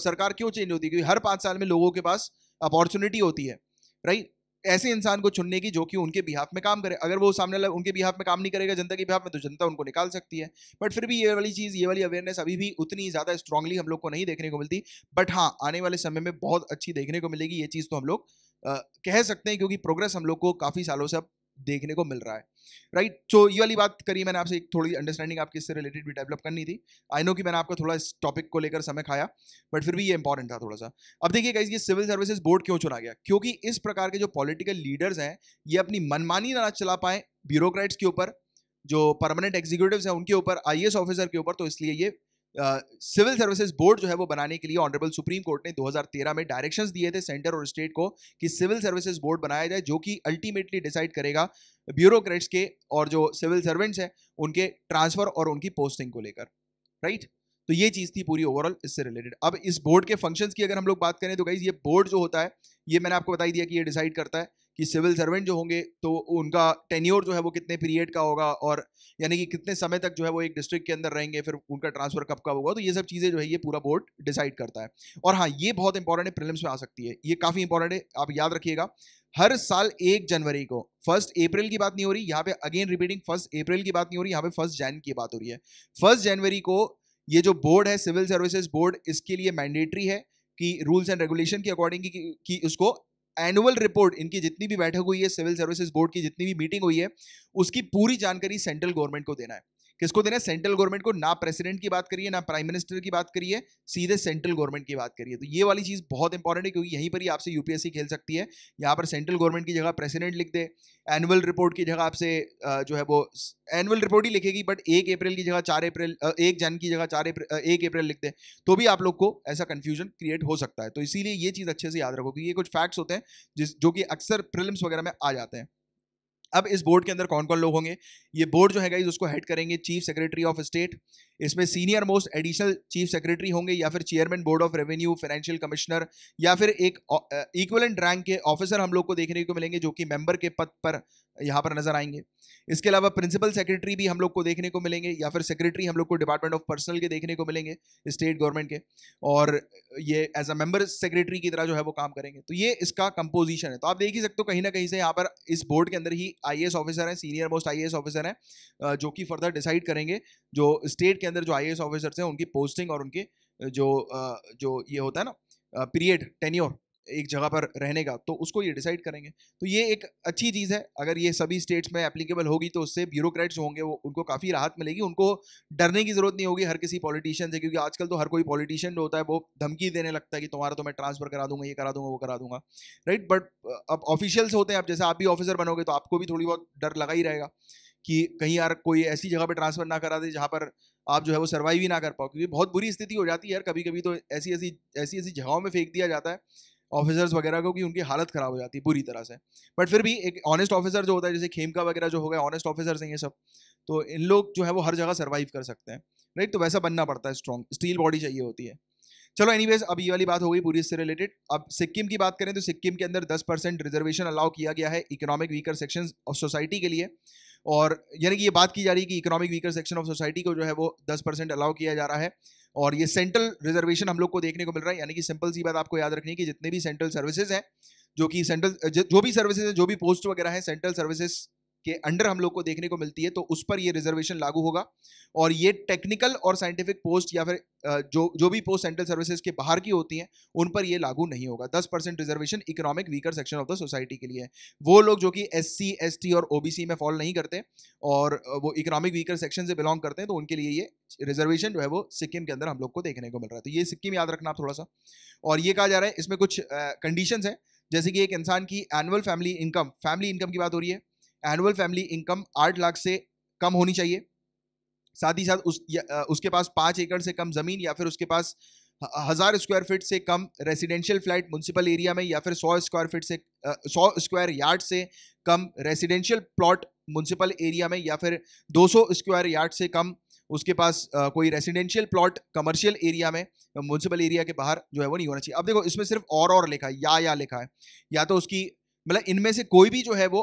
सरकार क्यों चेंज होती है क्योंकि हर पाँच साल में लोगों के पास अपॉर्चुनिटी होती है राइट ऐसे इंसान को चुनने की जो कि उनके बिहाफ में काम करे अगर वो सामने लग, उनके बिहाफ में काम नहीं करेगा जनता के बिहाफ में तो जनता उनको निकाल सकती है बट फिर भी ये वाली चीज़ ये वाली अवेयरनेस अभी भी उतनी ज़्यादा स्ट्रांगली हम लोग को नहीं देखने को मिलती बट हाँ आने वाले समय में बहुत अच्छी देखने को मिलेगी ये चीज़ तो हम लोग कह सकते हैं क्योंकि प्रोग्रेस हम लोग को काफ़ी सालों से अब देखने को मिल रहा है राइट सो ये वाली बात करी मैंने आपसे एक थोड़ी अंडरस्टैंडिंग आपकी इससे रिलेटेड भी डेवलप करनी थी आई नो कि मैंने आपको थोड़ा इस टॉपिक को लेकर समय खाया बट फिर भी ये इंपॉर्टेंट था थोड़ा सा अब देखिए कहीं ये सिविल सर्विसेज बोर्ड क्यों चुना गया क्योंकि इस प्रकार के जो पॉलिटिकल लीडर्स हैं ये अपनी मनमानी ना चला पाए ब्यूरोक्रेट्स के ऊपर जो परमानेंट एग्जीक्यूटिव हैं उनके ऊपर आई ऑफिसर के ऊपर तो इसलिए ये सिविल सर्विसेज बोर्ड जो है वो बनाने के लिए ऑनरेबल सुप्रीम कोर्ट ने 2013 में डायरेक्शंस दिए थे सेंटर और स्टेट को कि सिविल सर्विसेज बोर्ड बनाया जाए जो कि अल्टीमेटली डिसाइड करेगा ब्यूरोक्रेट्स के और जो सिविल सर्वेंट्स हैं उनके ट्रांसफ़र और उनकी पोस्टिंग को लेकर राइट तो ये चीज़ थी पूरी ओवरऑल इससे रिलेटेड अब इस बोर्ड के फंक्शंस की अगर हम लोग बात करें तो गाइज ये बोर्ड जो होता है ये मैंने आपको बताई दिया कि ये डिसाइड करता है कि सिविल सर्वेंट जो होंगे तो उनका टेन्योर जो है वो कितने पीरियड का होगा और यानी कि कितने समय तक जो है वो एक डिस्ट्रिक्ट के अंदर रहेंगे फिर उनका ट्रांसफर कब का होगा तो ये सब चीज़ें जो है ये पूरा बोर्ड डिसाइड करता है और हाँ ये बहुत इंपॉर्टेंट है प्रिलिम्स में आ सकती है ये काफ़ी इंपॉर्टेंट है आप याद रखिएगा हर साल एक जनवरी को फर्स्ट अप्रैल की बात नहीं हो रही यहाँ पे अगेन रिपीटिंग फर्स्ट अप्रैल की बात नहीं हो रही यहाँ पे फर्स्ट जैन की बात हो रही है फर्स्ट जनवरी को ये जो बोर्ड है सिविल सर्विसेज बोर्ड इसके लिए मैंडेटरी है कि रूल्स एंड रेगुलेशन के अकॉर्डिंग की कि उसको एनुअल रिपोर्ट इनकी जितनी भी बैठक हुई है सिविल सर्विसेज बोर्ड की जितनी भी मीटिंग हुई है उसकी पूरी जानकारी सेंट्रल गवर्नमेंट को देना है किसको देना हैं सेंट्रल गवर्नमेंट को ना प्रेसिडेंट की बात करिए ना प्राइम मिनिस्टर की बात करिए सीधे सेंट्रल गवर्नमेंट की बात करिए तो ये वाली चीज़ बहुत इंपॉर्टेंट है क्योंकि यहीं पर ही आपसे यूपीएससी खेल सकती है यहाँ पर सेंट्रल गवर्नमेंट की जगह प्रेसिडेंट लिख दे एनुअल रिपोर्ट की जगह आपसे जो है वो एनुअल रिपोर्ट ही लिखेगी बट एक अप्रैल की जगह चार अप्रैल एक जन की जगह चार अप्रैल एक अप्रैल लिख दे तो भी आप लोग को ऐसा कन्फ्यूजन क्रिएट हो सकता है तो इसीलिए ये चीज़ अच्छे से याद रखो कि ये कुछ फैक्ट्स होते हैं जिस जो कि अक्सर प्रिलिम्स वगैरह में आ जाते हैं अब इस बोर्ड के अंदर कौन कौन लोग होंगे ये बोर्ड जो है गाइज उसको हेड करेंगे चीफ सेक्रेटरी ऑफ स्टेट इसमें senior most additional chief secretary होंगे या फिर chairman board of revenue financial commissioner या फिर एक इक्वलेंट रैंक के ऑफिसर हम लोग को देखने को मिलेंगे जो कि मेंबर के पद पर यहाँ पर नजर आएंगे इसके अलावा प्रिंसिपल सेक्रेटरी भी हम लोग को देखने को मिलेंगे या फिर सेक्रेटरी हम लोग को डिपार्टमेंट ऑफ पर्सनल के देखने को मिलेंगे स्टेट गवर्नमेंट के और ये एज अ मेंबर सेक्रेटरी की तरह जो है वो काम करेंगे तो ये इसका कंपोजिशन है तो आप देख ही सकते हो कहीं ना कहीं से यहाँ पर इस बोर्ड के अंदर ही आई ऑफिसर हैं सीनियर मोस्ट आई ऑफिसर हैं जो कि फर्दर डिसाइड करेंगे जो स्टेट के अंदर जो आई ऑफिसर्स हैं उनकी पोस्टिंग और उनके जो जो ये होता है ना पीरियड टेन्योर एक जगह पर रहने का तो उसको ये डिसाइड करेंगे तो ये एक अच्छी चीज़ है अगर ये सभी स्टेट्स में एप्लीकेबल होगी तो उससे ब्यूरोक्रेट्स होंगे वो उनको काफ़ी राहत मिलेगी उनको डरने की ज़रूरत नहीं होगी हर किसी पॉलिटिशियन से क्योंकि आजकल तो हर कोई पॉलिटिशियन होता है वो धमकी देने लगता है कि तुम्हारा तो मैं ट्रांसफ़र करा दूंगा ये करा दूंगा वो करा दूंगा राइट बट अब ऑफिशियल्स होते हैं अब जैसे आप भी ऑफिसर बनोगे तो आपको भी थोड़ी बहुत डर लगा ही रहेगा कि कहीं यार कोई ऐसी जगह पर ट्रांसफ़र ना करा दे जहाँ पर आप जो है वो सर्वाइव ही ना कर पाओ क्योंकि बहुत बुरी स्थिति हो जाती है यार कभी कभी तो ऐसी ऐसी ऐसी ऐसी जगहों में फेंक दिया जाता है ऑफिसर्स वगैरह को कि उनकी हालत ख़राब हो जाती है पूरी तरह से बट फिर भी एक ऑनेस्ट ऑफिसर जो होता है जैसे खेमका वगैरह जो हो गए ऑनेस्ट ऑफिसर्स हैं ये सब तो इन लोग जो है वो हर जगह सर्वाइव कर सकते हैं राइट तो वैसा बनना पड़ता है स्ट्रॉन्ग स्टील बॉडी चाहिए होती है चलो एनी अब ये वाली बात हो गई पूरी इससे रिलेटेड अब सिक्किम की बात करें तो सिक्किम के अंदर दस परसेंट रिजर्वेशन अलाउ किया गया है economic weaker section of society के लिए और यानी कि ये बात की जा रही है कि economic weaker section of society को जो है वो दस परसेंट अलाउ किया जा रहा है और ये सेंट्रल रिजर्वेशन हम लोग को देखने को मिल रहा है यानी कि सिंपल सी बात आपको याद रखनी है कि जितने भी सेंट्रल सर्विसेज हैं जो कि सेंट्रल जो भी सर्विसेज हैं जो भी पोस्ट वगैरह हैं सेंट्रल सर्विसेज के अंडर हम लोग को देखने को मिलती है तो उस पर ये रिजर्वेशन लागू होगा और ये टेक्निकल और साइंटिफिक पोस्ट या फिर जो जो भी पोस्ट सेंट्रल सर्विसेज के बाहर की होती हैं उन पर ये लागू नहीं होगा दस percent reservation economic weaker section of the society के लिए है वो लोग जो कि एस सी और ओ में फॉल नहीं करते और वो इकोनॉमिक वीकर सेक्शन से बिलोंग करते हैं तो उनके लिए ये रिजर्वेशन जो है वो सिक्किम के अंदर हम लोग को देखने को मिल रहा है तो ये सिक्किम याद रखना थोड़ा सा और ये कहा जा रहा है इसमें कुछ कंडीशन हैं जैसे कि एक इंसान की annual family income family income की बात हो रही है एनुअल फैमिली इनकम आठ लाख से कम होनी चाहिए साथ ही साथ उस या, उसके पास पाँच एकड़ से कम ज़मीन या फिर उसके पास हज़ार स्क्वायर फीट से कम रेसिडेंशियल फ्लैट म्यूनसिपल एरिया में या फिर सौ स्क्वायर फीट से सौ स्क्वायर यार्ड से कम रेसिडेंशियल प्लॉट म्यूनसिपल एरिया में या फिर 200 स्क्वायर यार्ड से कम उसके पास आ, कोई रेसिडेंशियल प्लॉट कमर्शियल एरिया में म्यूनसिपल एरिया के बाहर जो है वो नहीं होना चाहिए अब देखो इसमें सिर्फ और और लिखा है या या लिखा है या तो उसकी मतलब इनमें से कोई भी जो है वो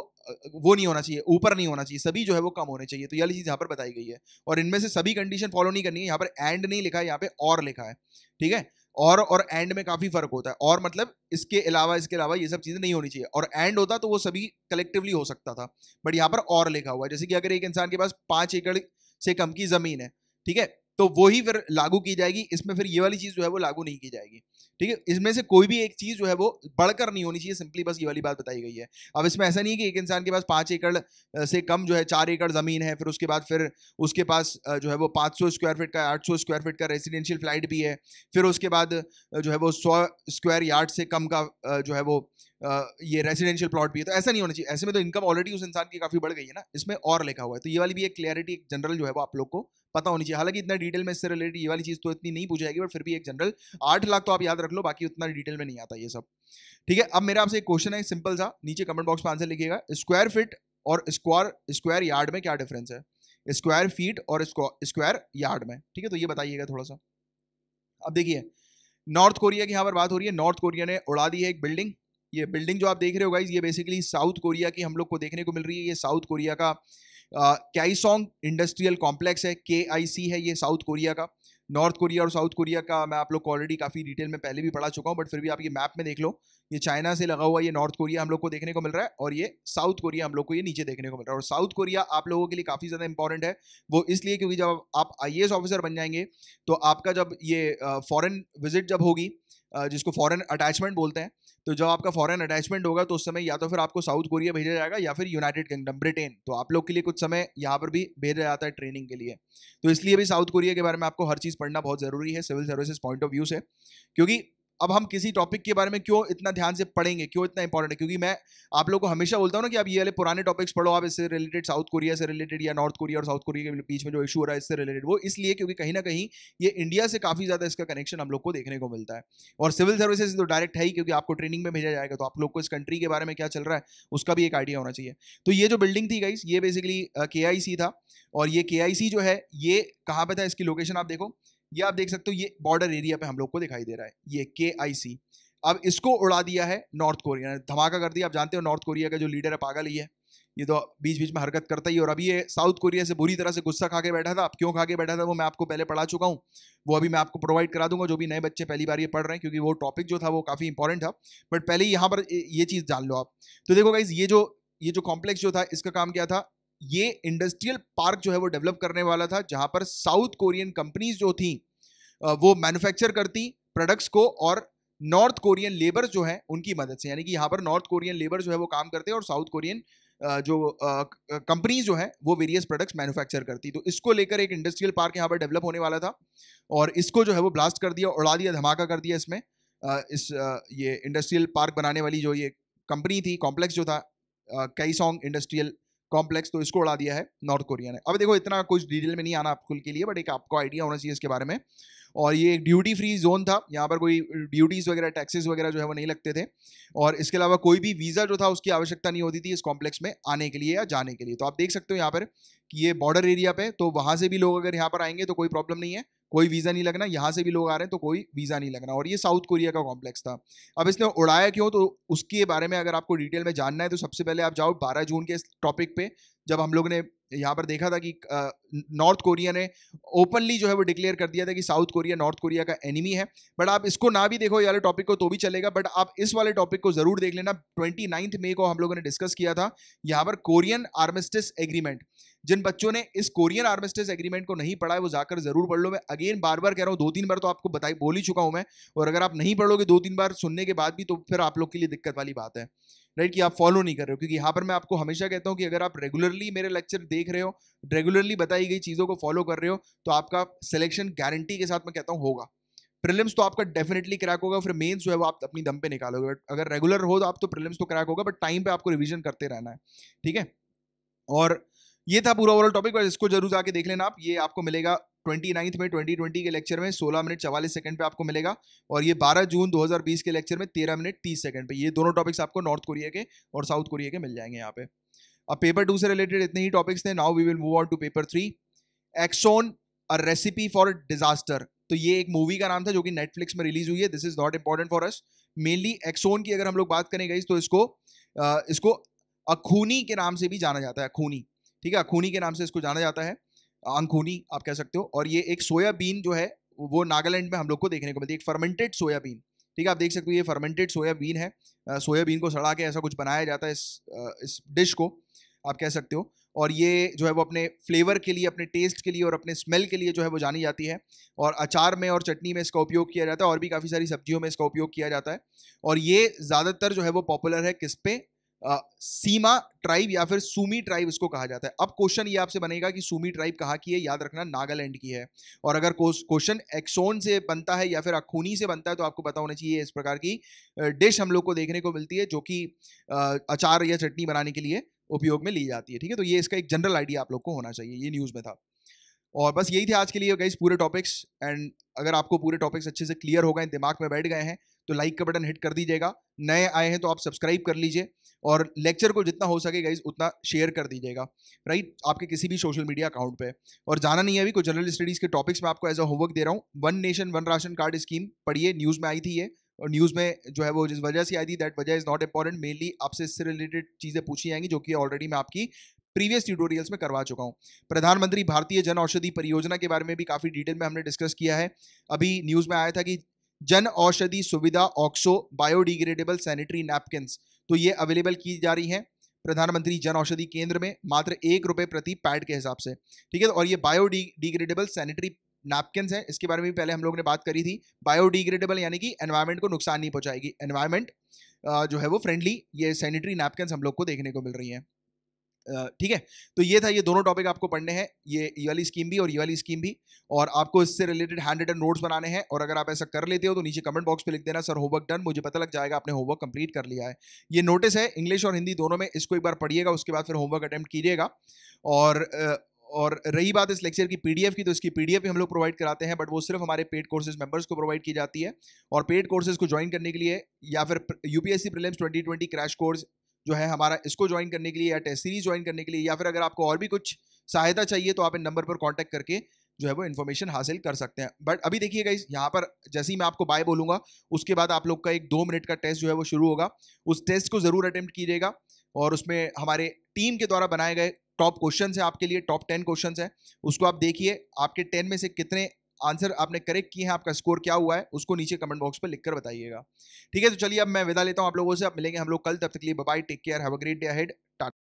वो नहीं होना चाहिए ऊपर नहीं होना चाहिए सभी जो है वो कम होने चाहिए तो यह चीज़ यहाँ पर बताई गई है और इनमें से सभी कंडीशन फॉलो नहीं करनी है यहाँ पर एंड नहीं लिखा है यहाँ पे और लिखा है ठीक है और और एंड में काफ़ी फर्क होता है और मतलब इसके अलावा इसके अलावा ये सब चीज़ें नहीं होनी चाहिए और एंड होता तो वो सभी कलेक्टिवली हो सकता था बट यहाँ पर और लिखा हुआ है जैसे कि अगर एक इंसान के पास पाँच एकड़ से कम की ज़मीन है ठीक है तो वही फिर लागू की जाएगी इसमें फिर ये वाली चीज़ जो है वो लागू नहीं की जाएगी ठीक है इसमें से कोई भी एक चीज़ जो है वो बढ़कर नहीं होनी चाहिए सिंपली बस ये वाली बात बताई गई है अब इसमें ऐसा नहीं है कि एक इंसान के पास पाँच एकड़ से कम जो है चार एकड़ ज़मीन है फिर उसके बाद फिर उसके पास जो है वो पाँच सौ स्क्वायर फीट का आठ सौ स्क्वायर फीट का रेजिडेंशियल फ्लाइट भी है फिर उसके बाद जो है वो सौ स्क्वायर यार्ड से कम का जो है वो ये रेजिडेंशियल प्लॉट भी है तो ऐसा नहीं होना चाहिए ऐसे में तो इनकम ऑलरेडी उस इंसान की काफ़ी बढ़ गई है ना इसमें और लिखा हुआ है तो ये वाली भी एक क्लियरिटी एक जनरल जो है वो आप लोग को पता होनी चाहिए हालांकि इतना डिटेल में इससे रिलेटेड ये वाली चीज़ तो इतनी नहीं पूछी जाएगी बट फिर भी एक जनरल आठ लाख तो आप याद रख लो बाकी उतना डिटेल में नहीं आता ये सब ठीक है अब मेरा आपसे एक क्वेश्चन है सिंपल सा नीचे कमेंट बॉक्स में आंसर लिखिएगा स्क्वायर फिट और स्क्वायर स्क्वायर यार्ड में क्या डिफरेंस है स्क्वायर फीट और स्क्वायर यार्ड में ठीक है तो ये बताइएगा थोड़ा सा अब देखिए नॉर्थ कोरिया की यहाँ पर बात हो रही है नॉर्थ कोरिया ने उड़ा दी है एक बिल्डिंग ये बिल्डिंग जो आप देख रहे हो गाइज ये बेसिकली साउथ कोरिया की हम लोग को देखने को मिल रही है ये साउथ कोरिया का कैसोंग इंडस्ट्रियल कॉम्प्लेक्स है के है ये साउथ कोरिया का नॉर्थ कोरिया और साउथ कोरिया का मैं आप लोग को ऑलरेडी काफ़ी डिटेल में पहले भी पढ़ा चुका हूँ बट फिर भी आप ये मैप में देख लो ये चाइना से लगा हुआ ये नॉर्थ कोरिया हम लोग को देखने को मिल रहा है और ये साउथ कोरिया हम लोग को ये नीचे देखने को मिल रहा है और साउथ कोरिया आप लोगों के लिए काफ़ी ज़्यादा इंपॉर्टेंट है वो इसलिए क्योंकि जब आप आई ऑफिसर बन जाएंगे तो आपका जब ये फॉरन विजिट जब होगी जिसको फॉरेन अटैचमेंट बोलते हैं तो जब आपका फॉरेन अटैचमेंट होगा तो उस समय या तो फिर आपको साउथ कोरिया भेजा जाएगा या फिर यूनाइटेड किंगडम ब्रिटेन तो आप लोग के लिए कुछ समय यहाँ पर भी भेजा जाता है ट्रेनिंग के लिए तो इसलिए भी साउथ कोरिया के बारे में आपको हर चीज़ पढ़ना बहुत ज़रूरी है civil services point of view से क्योंकि अब हम किसी टॉपिक के बारे में क्यों इतना ध्यान से पढ़ेंगे क्यों इतना इंपॉर्टेंट है क्योंकि मैं आप लोगों को हमेशा बोलता हूँ ना कि आप ये वाले पुराने टॉपिक्स पढ़ो आप इससे रिलेटेड साउथ कोरिया से रिलेटेड या नॉर्थ कोरिया और साउथ कोरिया के बीच में जो इशू हो रहा है इससे रिलेटेड वो इसलिए क्योंकि कहीं ना कहीं ये इंडिया से काफ़ी ज़्यादा इसका कनेक्शन हम लोग को देखने को मिलता है और सिविल सर्विसेज तो डायरेक्ट है ही क्योंकि आपको ट्रेनिंग में भेजा जाएगा तो आप लोग को इस कंट्री के बारे में क्या चल रहा है उसका भी एक आइडिया होना चाहिए तो ये जो बिल्डिंग थी गाइस ये बेसिकली के था और ये के जो है ये कहाँ पर था इसकी लोकेशन आप देखो ये आप देख सकते हो ये बॉर्डर एरिया पे हम लोग को दिखाई दे रहा है ये के आई सी अब इसको उड़ा दिया है नॉर्थ कोरिया ने धमाका कर दिया आप जानते हो नॉर्थ कोरिया का जो लीडर है पागल ही है ये तो बीच बीच में हरकत करता ही और अभी ये साउथ कोरिया से बुरी तरह से गुस्सा खा के बैठा था अब क्यों खा के बैठा था वो मैं आपको पहले पढ़ा चुका हूँ वो अभी मैं आपको प्रोवाइड करा दूंगा जो भी नए बच्चे पहली बार ये पढ़ रहे हैं क्योंकि वो टॉपिक जो था वो काफ़ी इंपॉर्टेंट था बट पहले ही यहाँ पर ये चीज़ जान लो आप तो देखो गाइज ये जो ये जो कॉम्प्लेक्स जो था इसका काम क्या था ये इंडस्ट्रियल पार्क जो है वो डेवलप करने वाला था जहां पर साउथ कोरियन कंपनीज जो थी वो मैन्युफैक्चर करती प्रोडक्ट्स को और नॉर्थ कोरियन लेबर जो है उनकी मदद से यानी कि यहाँ पर नॉर्थ कोरियन लेबर जो है वो काम करते और साउथ कोरियन जो कंपनीज जो है वो वेरियस प्रोडक्ट्स मैन्युफैक्चर करती तो इसको लेकर एक इंडस्ट्रियल पार्क यहाँ पर डेवलप होने वाला था और इसको जो है वो ब्लास्ट कर दिया उड़ा दिया धमाका कर दिया इसमें इस ये इंडस्ट्रियल पार्क बनाने वाली जो ये कंपनी थी कॉम्प्लेक्स जो था कई सॉन्ग इंडस्ट्रियल कॉम्प्लेक्स तो इसको उड़ा दिया है नॉर्थ कोरिया ने अब देखो इतना कुछ डिटेल में नहीं आना आप खुल के लिए बट एक आपको आइडिया होना चाहिए इसके बारे में और ये एक ड्यूटी फ्री जोन था यहाँ पर कोई ड्यूटीज़ वगैरह टैक्सेस वगैरह जो है वो नहीं लगते थे और इसके अलावा कोई भी वीज़ा जो था उसकी आवश्यकता नहीं होती थी इस कॉम्प्लेक्स में आने के लिए या जाने के लिए तो आप देख सकते हो यहाँ पर कि ये बॉर्डर एरिया पे तो वहाँ से भी लोग अगर यहाँ पर आएंगे तो कोई प्रॉब्लम नहीं है कोई वीज़ा नहीं लगना यहाँ से भी लोग आ रहे हैं तो कोई वीज़ा नहीं लगना और ये साउथ कोरिया का कॉम्प्लेक्स था अब इसने उड़ाया क्यों तो उसके बारे में अगर आपको डिटेल में जानना है तो सबसे पहले आप जाओ बारह जून के इस टॉपिक पे जब हम लोग ने यहाँ पर देखा था कि नॉर्थ कोरिया ने ओपनली जो है वो डिक्लेयर कर दिया था कि साउथ कोरिया नॉर्थ कोरिया का एनिमी है बट आप इसको ना भी देखो ये टॉपिक को तो भी चलेगा बट आप इस वाले टॉपिक को ज़रूर देख लेना ट्वेंटी नाइन्थ मे को हम लोगों ने डिस्कस किया था यहाँ पर कोरियन आर्मिस्टिस एग्रीमेंट जिन बच्चों ने इस कोरियन आर्मिस्टिस एग्रीमेंट को नहीं पढ़ा है वो जाकर जरूर पढ़ लो मैं अगेन बार बार कह रहा हूँ दो तीन बार तो आपको बताई बोल ही चुका हूँ मैं और अगर आप नहीं पढ़ोगे दो तीन बार सुनने के बाद भी तो फिर आप लोग के लिए दिक्कत वाली बात है राइट कि आप फॉलो नहीं कर रहे हो क्योंकि यहाँ पर मैं आपको हमेशा कहता हूँ कि अगर आप रेगुलरली मेरे लेक्चर देख देख रहे हो रेगुलरली बताई गई चीज़ों को फॉलो कर रहे हो तो आपका सिलेक्शन गारंटी के साथ मैं कहता हूँ होगा प्रिलिम्स तो आपका डेफिनेटली क्रैक होगा फिर मेन्स जो है वो आप अपनी दम पे निकालोगे बट अगर रेगुलर हो तो आप तो प्रिलिम्स तो क्रैक होगा बट टाइम पे आपको रिवीजन करते रहना है ठीक है और ये था पूरा ओवरऑल टॉपिक इसको जरूर जाके देख लेना आप ये आपको मिलेगा ट्वेंटी नाइन्थ में ट्वेंटी ट्वेंटी के लेक्चर में सोलह मिनट चवालीस सेकंड पे आपको मिलेगा और ये बारह जून दो हज़ार बीस के लेक्चर में तेरह मिनट तीस सेकंड पे ये दोनों टॉपिक्स आपको नॉर्थ कोरिया के और साउथ कोरिया के मिल जाएंगे यहाँ पे अब पेपर टू से रिलेटेड इतने ही टॉपिक्स थे now we will move on to paper three Exxon a recipe for disaster तो ये एक मूवी का नाम था जो कि नेटफ्लिक्स में रिलीज हुई है this is not important for us mainly Exxon की अगर हम लोग बात करें गई तो इसको आ, इसको अखूनी के नाम से भी जाना जाता है अखूनी ठीक है अखूनी के नाम से इसको जाना जाता है अंखूनी आप कह सकते हो और ये एक सोयाबीन जो है वो नागालैंड में हम लोग को देखने को मिलती है एक फर्मेंटेड सोयाबीन ठीक है आप देख सकते हो ये फर्मेंटेड सोयाबीन है सोयाबीन को सड़ा के ऐसा कुछ बनाया जाता है इस इस डिश को आप कह सकते हो और ये जो है वो अपने फ्लेवर के लिए अपने टेस्ट के लिए और अपने स्मेल के लिए जो है वो जानी जाती है और अचार में और चटनी में इसका उपयोग किया जाता है और भी काफ़ी सारी सब्जियों में इसका उपयोग किया जाता है और ये ज़्यादातर जो है वो पॉपुलर है किस पे आ, सीमा ट्राइब या फिर सूमी ट्राइब इसको कहा जाता है अब क्वेश्चन ये आपसे बनेगा कि सूमी ट्राइब कहाँ की है याद रखना नागालैंड की है और अगर क्वेश्चन एक्सोन से बनता है या फिर अखूनी से बनता है तो आपको पता होना चाहिए इस प्रकार की डिश हम लोग को देखने को मिलती है जो कि अचार या चटनी बनाने के लिए उपयोग में ली जाती है ठीक है तो ये इसका एक जनरल आइडिया आप लोग को होना चाहिए ये न्यूज़ में था और बस यही थे आज के लिए गाइज पूरे टॉपिक्स एंड अगर आपको पूरे टॉपिक्स अच्छे से क्लियर हो गए दिमाग में बैठ गए हैं तो लाइक का बटन हिट कर दीजिएगा नए आए हैं तो आप सब्सक्राइब कर लीजिए और लेक्चर को जितना हो सके गाइज उतना शेयर कर दीजिएगा राइट आपके किसी भी सोशल मीडिया अकाउंट पे और जाना नहीं है अभी कुछ जनरल स्टडीज़ के टॉपिक्स में आपको एज अ होमवर्क दे रहा हूँ one nation one ration card scheme पढ़िए न्यूज़ में आई थी ये और न्यूज़ में जो है वो जिस वजह से आई थी दैट वजह इज़ नॉट इंपॉर्टेंट मेनली आपसे इससे रिलेटेड चीज़ें पूछी जाएंगी जो कि ऑलरेडी मैं आपकी प्रीवियस ट्यूटोरियल्स में करवा चुका हूँ प्रधानमंत्री भारतीय जन औषधि परियोजना के बारे में भी काफ़ी डिटेल में हमने डिस्कस किया है अभी न्यूज़ में आया था कि जन औषधि सुविधा ऑक्सो बायोडिग्रेडेबल सैनिटरी नैपकिन तो ये अवेलेबल की जा रही हैं प्रधानमंत्री जन औषधि केंद्र में मात्र एक रुपये प्रति पैड के हिसाब से ठीक है तो और ये बायोडिग्रेडेबल सैनिटरी नैपकिन हैं इसके बारे में भी पहले हम लोग ने बात करी थी बायोडिग्रेडेबल यानी कि एनवायरमेंट को नुकसान नहीं पहुंचाएगी एनवायरमेंट जो है वो फ्रेंडली ये सैनिटरी नैपकिन हम लोग को देखने को मिल रही हैं ठीक है तो ये था ये दोनों टॉपिक आपको पढ़ने हैं ये ये वाली स्कीम भी और ये वाली स्कीम भी और आपको इससे रिलेटेड हैंड रिटन नोट्स बनाने हैं और अगर आप ऐसा कर लेते हो तो नीचे कमेंट बॉक्स पे लिख देना सर होमवर्क डन मुझे पता लग जाएगा आपने होमवर्क कंप्लीट कर लिया है ये नोटिस है इंग्लिश और हिंदी दोनों में इसको एक बार पढ़िएगा उसके बाद फिर होमवर्क अटैम्प्ट कीजिएगा और और रही बात इस लेक्चर की पीडीएफ की तो इसकी पीडीएफ भी हम लोग प्रोवाइड कराते हैं बट वो सिर्फ हमारे पेड कोर्सेज मेंबर्स को प्रोवाइड की जाती है और पेड कोर्सेज को ज्वाइन करने के लिए या फिर यूपीएससी प्रीलिम्स 2020 क्रैश कोर्स जो है हमारा इसको ज्वाइन करने के लिए या टेस्ट सीरीज ज्वाइन करने के लिए या फिर अगर आपको और भी कुछ सहायता चाहिए तो आप इन नंबर पर कॉन्टैक्ट करके जो है वो इन्फॉर्मेशन हासिल कर सकते हैं बट अभी देखिए इस यहाँ पर जैसे ही मैं आपको बाय बोलूँगा उसके बाद आप लोग का एक दो मिनट का टेस्ट जो है वो शुरू होगा उस टेस्ट को ज़रूर अटैम्प्ट कीजिएगा और उसमें हमारे टीम के द्वारा बनाए गए टॉप क्वेश्चन है आपके लिए टॉप टेन क्वेश्चन है उसको आप देखिए आपके टेन में से कितने आंसर आपने करेक्ट किए हैं आपका स्कोर क्या हुआ है उसको नीचे कमेंट बॉक्स पर लिखकर बताइएगा ठीक है तो चलिए अब मैं विदा लेता हूँ आप लोगों से आप मिलेंगे हम लोग कल तब तक लिए bye take care have a great day head